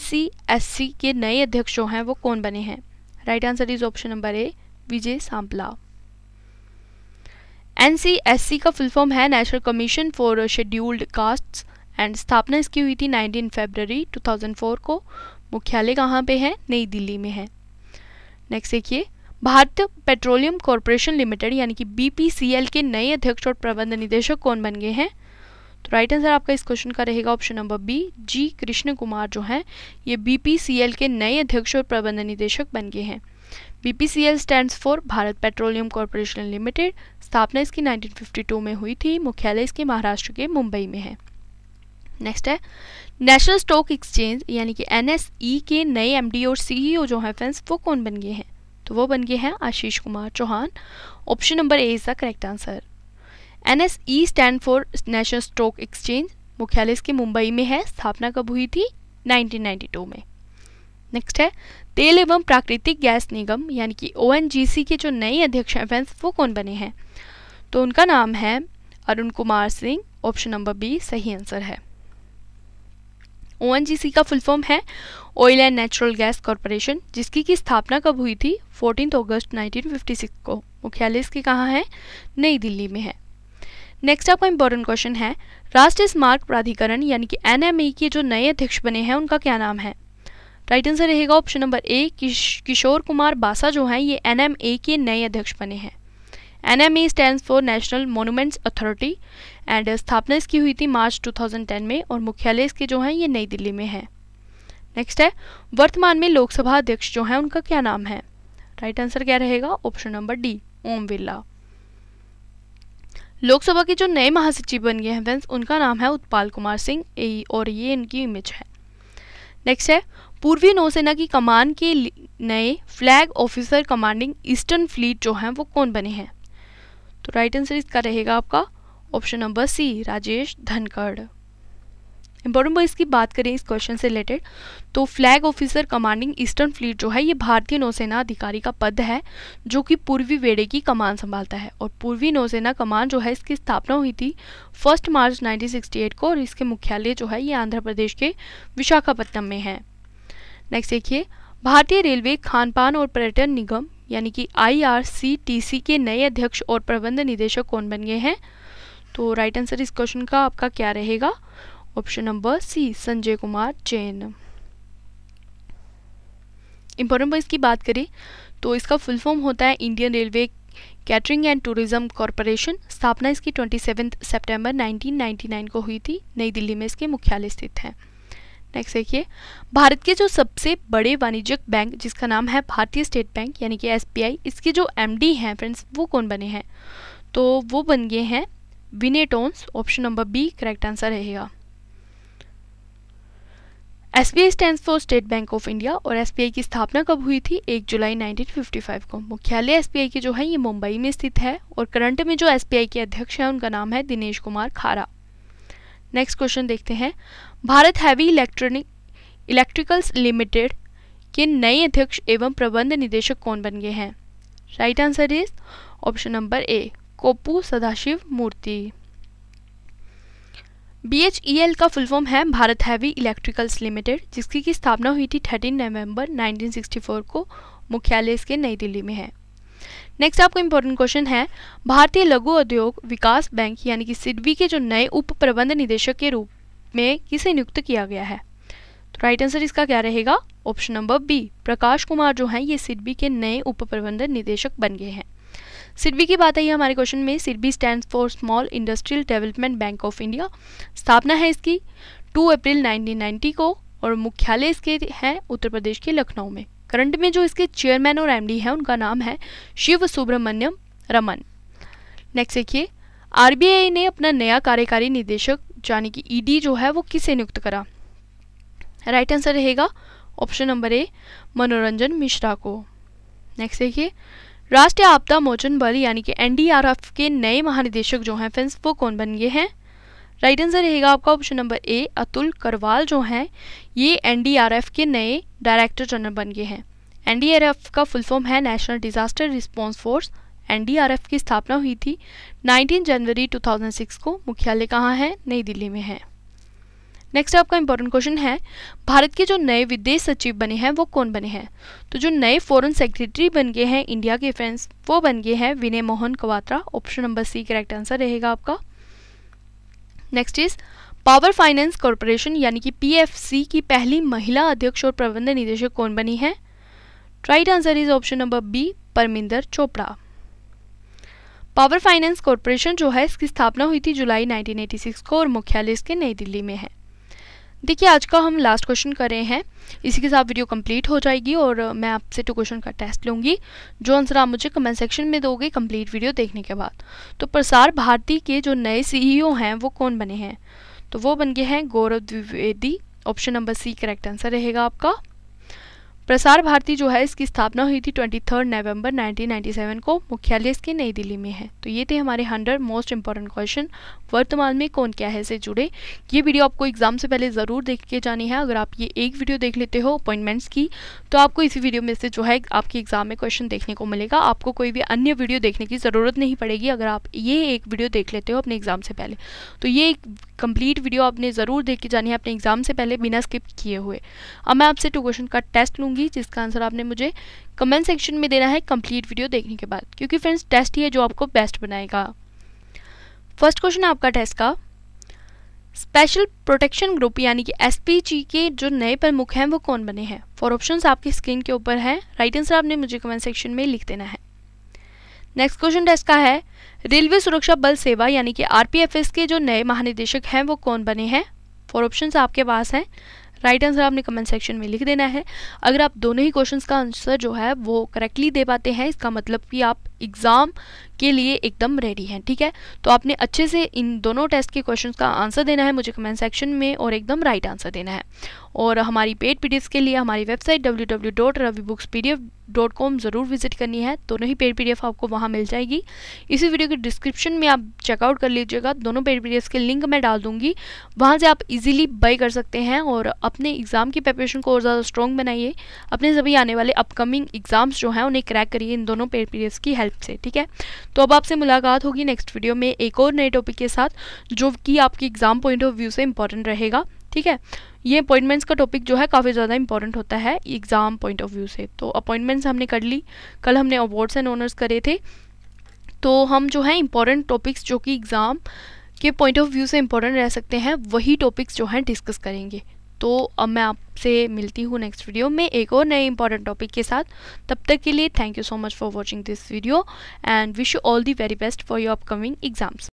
के नए अध्यक्ष जो हैं वो कौन बने हैं right answer is option number A Vijay Sampla NCSC का फुल फॉर्म है national commission for scheduled castes and स्थापना इसकी हुई थी 19 फरवरी 2004 को मुख्यालय कहाँ पे है नई दिल्ली में है नेक्स्ट देखिए भारत पेट्रोलियम कॉरपोरेशन लिमिटेड यानी कि बीपीसीएल के नए अध्यक्ष और प्रबंध निदेशक कौन बन गए हैं तो राइट आंसर आपका इस क्वेश्चन का रहेगा option number B G Krishna Kumar जो हैं ये बीपीसीएल के नए अध्यक्ष और प्रबंध निदेशक बन गए हैं BPCL stands for Bharat petroleum corporation limited स्थापना इसकी 1952 में हुई थी मुख्यालय इसके महाराष्ट्र के मुंबई में है नेक्स्ट है नेशनल स्टॉक एक्सचेंज यानी कि एनएसई e के नए एमडी और सीईओ e जो हैं फ्रेंड्स वो कौन बन गए हैं तो वो बन गए हैं Ashish Kumar Chauhan option number A is the correct answer N S E stand for national stock exchange मुख्यालय इसके मुंबई में है स्थापना कब हुई थी 1992 में नेक्स्ट है तेल एवं प्राकृतिक गैस निगम यानी कि ओ के जो नए अध्यक्ष हैं फ्रेंड्स वो कौन बने हैं तो उनका नाम है Arun Kumar Singh option number B सही आंसर है ओ का फुल फॉर्म है oil and natural gas corporation जिसकी की स्थापना कब हुई थी फोर्टीन अगस्त 1956 को मुख्यालय इसके कहाँ है नई दिल्ली में है नेक्स्ट आपका इम्पोर्टेंट क्वेश्चन है राष्ट्रीय स्मार्ट प्राधिकरण यानी कि एनएमए के जो नए अध्यक्ष बने हैं उनका क्या नाम है राइट आंसर रहेगा option number A Kishore Kumar Basa जो हैं ये एन के नए अध्यक्ष बने हैं N NMA stand for national monuments authority and स्थापना इसकी हुई थी मार्च 2010 में और मुख्यालय इसके जो हैं ये नई दिल्ली में है नेक्स्ट है वर्तमान में लोकसभा अध्यक्ष जो हैं उनका क्या नाम है राइट आंसर क्या रहेगा option number D Om Birla Lok Sabha के जो नए महासचिव बन गए हैं फ्रेंड्स उनका नाम है उत्पाल कुमार सिंह ए और ये इनकी इमेज है नेक्स्ट है पूर्वी नौसेना की कमान के नए flag officer commanding Eastern Fleet जो हैं वो कौन बने हैं तो राइट आंसर इसका रहेगा आपका option number C Rajesh Dhankhar important points की बात करें इस क्वेश्चन से रिलेटेड तो flag officer commanding Eastern Fleet जो है ये भारतीय नौसेना अधिकारी का पद है जो कि पूर्वी वेड़े की कमान संभालता है और पूर्वी नौसेना कमान जो है इसकी स्थापना हुई थी फर्स्ट मार्च 1968 को और इसके मुख्यालय जो है ये आंध्र प्रदेश के विशाखापट्टनम में है नेक्स्ट देखिए भारतीय रेलवे खान पान और पर्यटन निगम यानी कि आईआरसीटीसी के नए अध्यक्ष और प्रबंध निदेशक कौन बन गए हैं तो राइट आंसर इस क्वेश्चन का आपका क्या रहेगा option number C Sanjay Kumar Jain important point की बात करें तो इसका फुल फॉर्म होता है Indian Railway Catering and Tourism Corporation स्थापना इसकी ट्वेंटी सेवन सेप्टेम्बर को हुई थी नई दिल्ली में इसके मुख्यालय स्थित है नेक्स्ट देखिए भारत के जो सबसे बड़े वाणिज्यिक बैंक जिसका नाम है भारतीय स्टेट बैंक यानी कि एसबीआई इसके जो एमडी हैं फ्रेंड्स वो कौन बने हैं तो वो बन गए हैं Vinay Tonse option number B correct answer रहेगा S B I stand for State Bank of India और एस की स्थापना कब हुई थी 1 जुलाई 1955 को मुख्यालय एस के जो है ये मुंबई में स्थित है और करंट में जो एस के अध्यक्ष हैं उनका नाम है दिनेश कुमार खारा नेक्स्ट क्वेश्चन देखते हैं Bharat Heavy Electronic Electricals Limited के नए अध्यक्ष एवं प्रबंध निदेशक कौन बन गए हैं right answer is option number A Koppu Sadashiv Murthy B e का फुल फॉर्म है भारत हैवी इलेक्ट्रिकल्स लिमिटेड जिसकी की स्थापना हुई थी 13 नवंबर 1964 को मुख्यालय इसके नई दिल्ली में है नेक्स्ट आपको इम्पोर्टेंट क्वेश्चन है भारतीय लघु उद्योग विकास बैंक यानी कि सिडबी के जो नए उप प्रबंध निदेशक के रूप में किसे नियुक्त किया गया है तो राइट आंसर इसका क्या रहेगा option number B Prakash Kumar जो हैं ये सिडबी के नए उप प्रबंध निदेशक बन गए हैं सिडबी की बात आई हमारे क्वेश्चन में SIDBI stand for Small Industrial Development Bank of India स्थापना है इसकी टू अप्रैल नाइनटीन को और मुख्यालय इसके हैं उत्तर प्रदेश के लखनऊ में करंट में जो इसके चेयरमैन और एमडी हैं उनका नाम है शिव सुब्रमण्यम रमन नेक्स्ट देखिए आरबीआई ने अपना नया कार्यकारी निदेशक यानी कि ईडी e जो है वो किसे नियुक्त करा राइट आंसर रहेगा option number A Manoranjan Mishra को नेक्स्ट देखिए राष्ट्रीय आपदा मोचन बल यानी कि एनडीआरएफ के नए महानिदेशक जो हैं फ्रेंड्स वो कौन बन गए हैं राइट आंसर रहेगा आपका option number A Atul Karwal जो हैं ये एनडीआरएफ के नए डायरेक्टर जनरल बन गए हैं एनडीआरएफ का फुल फॉर्म है National Disaster Response Force NDRF की स्थापना हुई थी 19 जनवरी 2006 को मुख्यालय कहाँ है नई दिल्ली में है नेक्स्ट आपका इंपॉर्टेंट क्वेश्चन है भारत के जो नए विदेश सचिव बने हैं वो कौन बने हैं तो जो नए फॉरेन सेक्रेटरी बन गए हैं इंडिया के फ्रेंड्स वो बन गए हैं Vinay Mohan Kwatra option number C correct answer रहेगा आपका next is Power Finance Corporation यानी कि पीएफसी की पहली महिला अध्यक्ष और प्रबंध निदेशक कौन बनी है right answer is option number B Parminder Chopra Power Finance Corporation जो है इसकी स्थापना हुई थी जुलाई 1986 को और मुख्यालय इसके नई दिल्ली में है देखिए आज का हम लास्ट क्वेश्चन कर रहे हैं इसी के साथ वीडियो कंप्लीट हो जाएगी और मैं आपसे टू क्वेश्चन का टेस्ट लूंगी जो आंसर आप मुझे कमेंट सेक्शन में दोगे कंप्लीट वीडियो देखने के बाद तो प्रसार भारती के जो नए सीईओ e हैं वो कौन बने हैं तो वो बन गए हैं Gaurav Dwivedi option number C correct answer रहेगा आपका प्रसार भारती जो है इसकी स्थापना हुई थी 23 नवंबर 1997 को मुख्यालय इसके नई दिल्ली में है तो ये थे हमारे हंड्रेड मोस्ट इंपॉर्टेंट क्वेश्चन वर्तमान में कौन क्या है से जुड़े ये वीडियो आपको एग्जाम से पहले ज़रूर देख के जानी है अगर आप ये एक वीडियो देख लेते हो अपॉइंटमेंट्स की तो आपको इसी वीडियो में से जो है आपके एग्जाम में क्वेश्चन देखने को मिलेगा आपको कोई भी अन्य वीडियो देखने की ज़रूरत नहीं पड़ेगी अगर आप ये एक वीडियो देख लेते हो अपने एग्जाम से पहले तो ये एक कंप्लीट वीडियो आपने ज़रूर देख के जानी है अपने एग्जाम से पहले बिना स्किप किए हुए अब मैं आपसे टू क्वेश्चन का टेस्ट लूँगी दूंगी जिसका आंसर आपने मुझे कमेंट सेक्शन में देना है कंप्लीट वीडियो देखने के बाद क्योंकि फ्रेंड्स टेस्ट ही है जो आपको बेस्ट बनाएगा फर्स्ट क्वेश्चन आपका टेस्ट का स्पेशल प्रोटेक्शन ग्रुप यानी कि एस के जो नए प्रमुख हैं वो कौन बने हैं फॉर ऑप्शन आपकी स्क्रीन के ऊपर है राइट आंसर आपने मुझे कमेंट सेक्शन में लिख देना है नेक्स्ट क्वेश्चन टेस्ट का है रेलवे सुरक्षा बल सेवा यानी कि आरपीएफएस के जो नए महानिदेशक हैं वो कौन बने हैं फॉर ऑप्शंस आपके पास हैं राइट आंसर आपने कमेंट सेक्शन में लिख देना है अगर आप दोनों ही क्वेश्चंस का आंसर जो है वो करेक्टली दे पाते हैं इसका मतलब कि आप एग्ज़ाम के लिए एकदम रेडी हैं ठीक है तो आपने अच्छे से इन दोनों टेस्ट के क्वेश्चन का आंसर देना है मुझे कमेंट सेक्शन में और एकदम राइट आंसर देना है और हमारी पेड पी के लिए हमारी website W W dot Ravi books P dot com ज़रूर विजिट करनी है दोनों ही पेड पी आपको वहाँ मिल जाएगी इसी वीडियो के डिस्क्रिप्शन में आप चेकआउट कर लीजिएगा दोनों पेड पी के लिंक मैं डाल दूँगी वहाँ से आप इजीली बाई कर सकते हैं और अपने एग्ज़ाम की प्रिपरेशन को और ज़्यादा स्ट्रॉन्ग बनाइए अपने सभी आने वाले अपकमिंग एग्ज़ाम्स जो हैं उन्हें क्रैक करिए इन दोनों पेड पी की हेल्प से ठीक है तो अब आपसे मुलाकात होगी नेक्स्ट वीडियो में एक और नए टॉपिक के साथ जो कि आपके एग्जाम पॉइंट ऑफ व्यू से इंपॉर्टेंट रहेगा ठीक है ये अपॉइंटमेंट्स का टॉपिक जो है काफ़ी ज़्यादा इंपॉर्टेंट होता है एग्ज़ाम पॉइंट ऑफ व्यू से तो अपॉइंटमेंट्स हमने कर ली कल हमने अवार्ड्स एंड ऑनर्स करे थे तो हम जो है इंपॉर्टेंट टॉपिक्स जो कि एग्ज़ाम के पॉइंट ऑफ व्यू से इंपॉर्टेंट रह सकते हैं वही टॉपिक्स जो हैं डिस्कस करेंगे तो अब मैं आपसे मिलती हूँ नेक्स्ट वीडियो में एक और नए इंपॉर्टेंट टॉपिक के साथ तब तक के लिए thank you so much for watching this video and wish you all the very best for your upcoming exams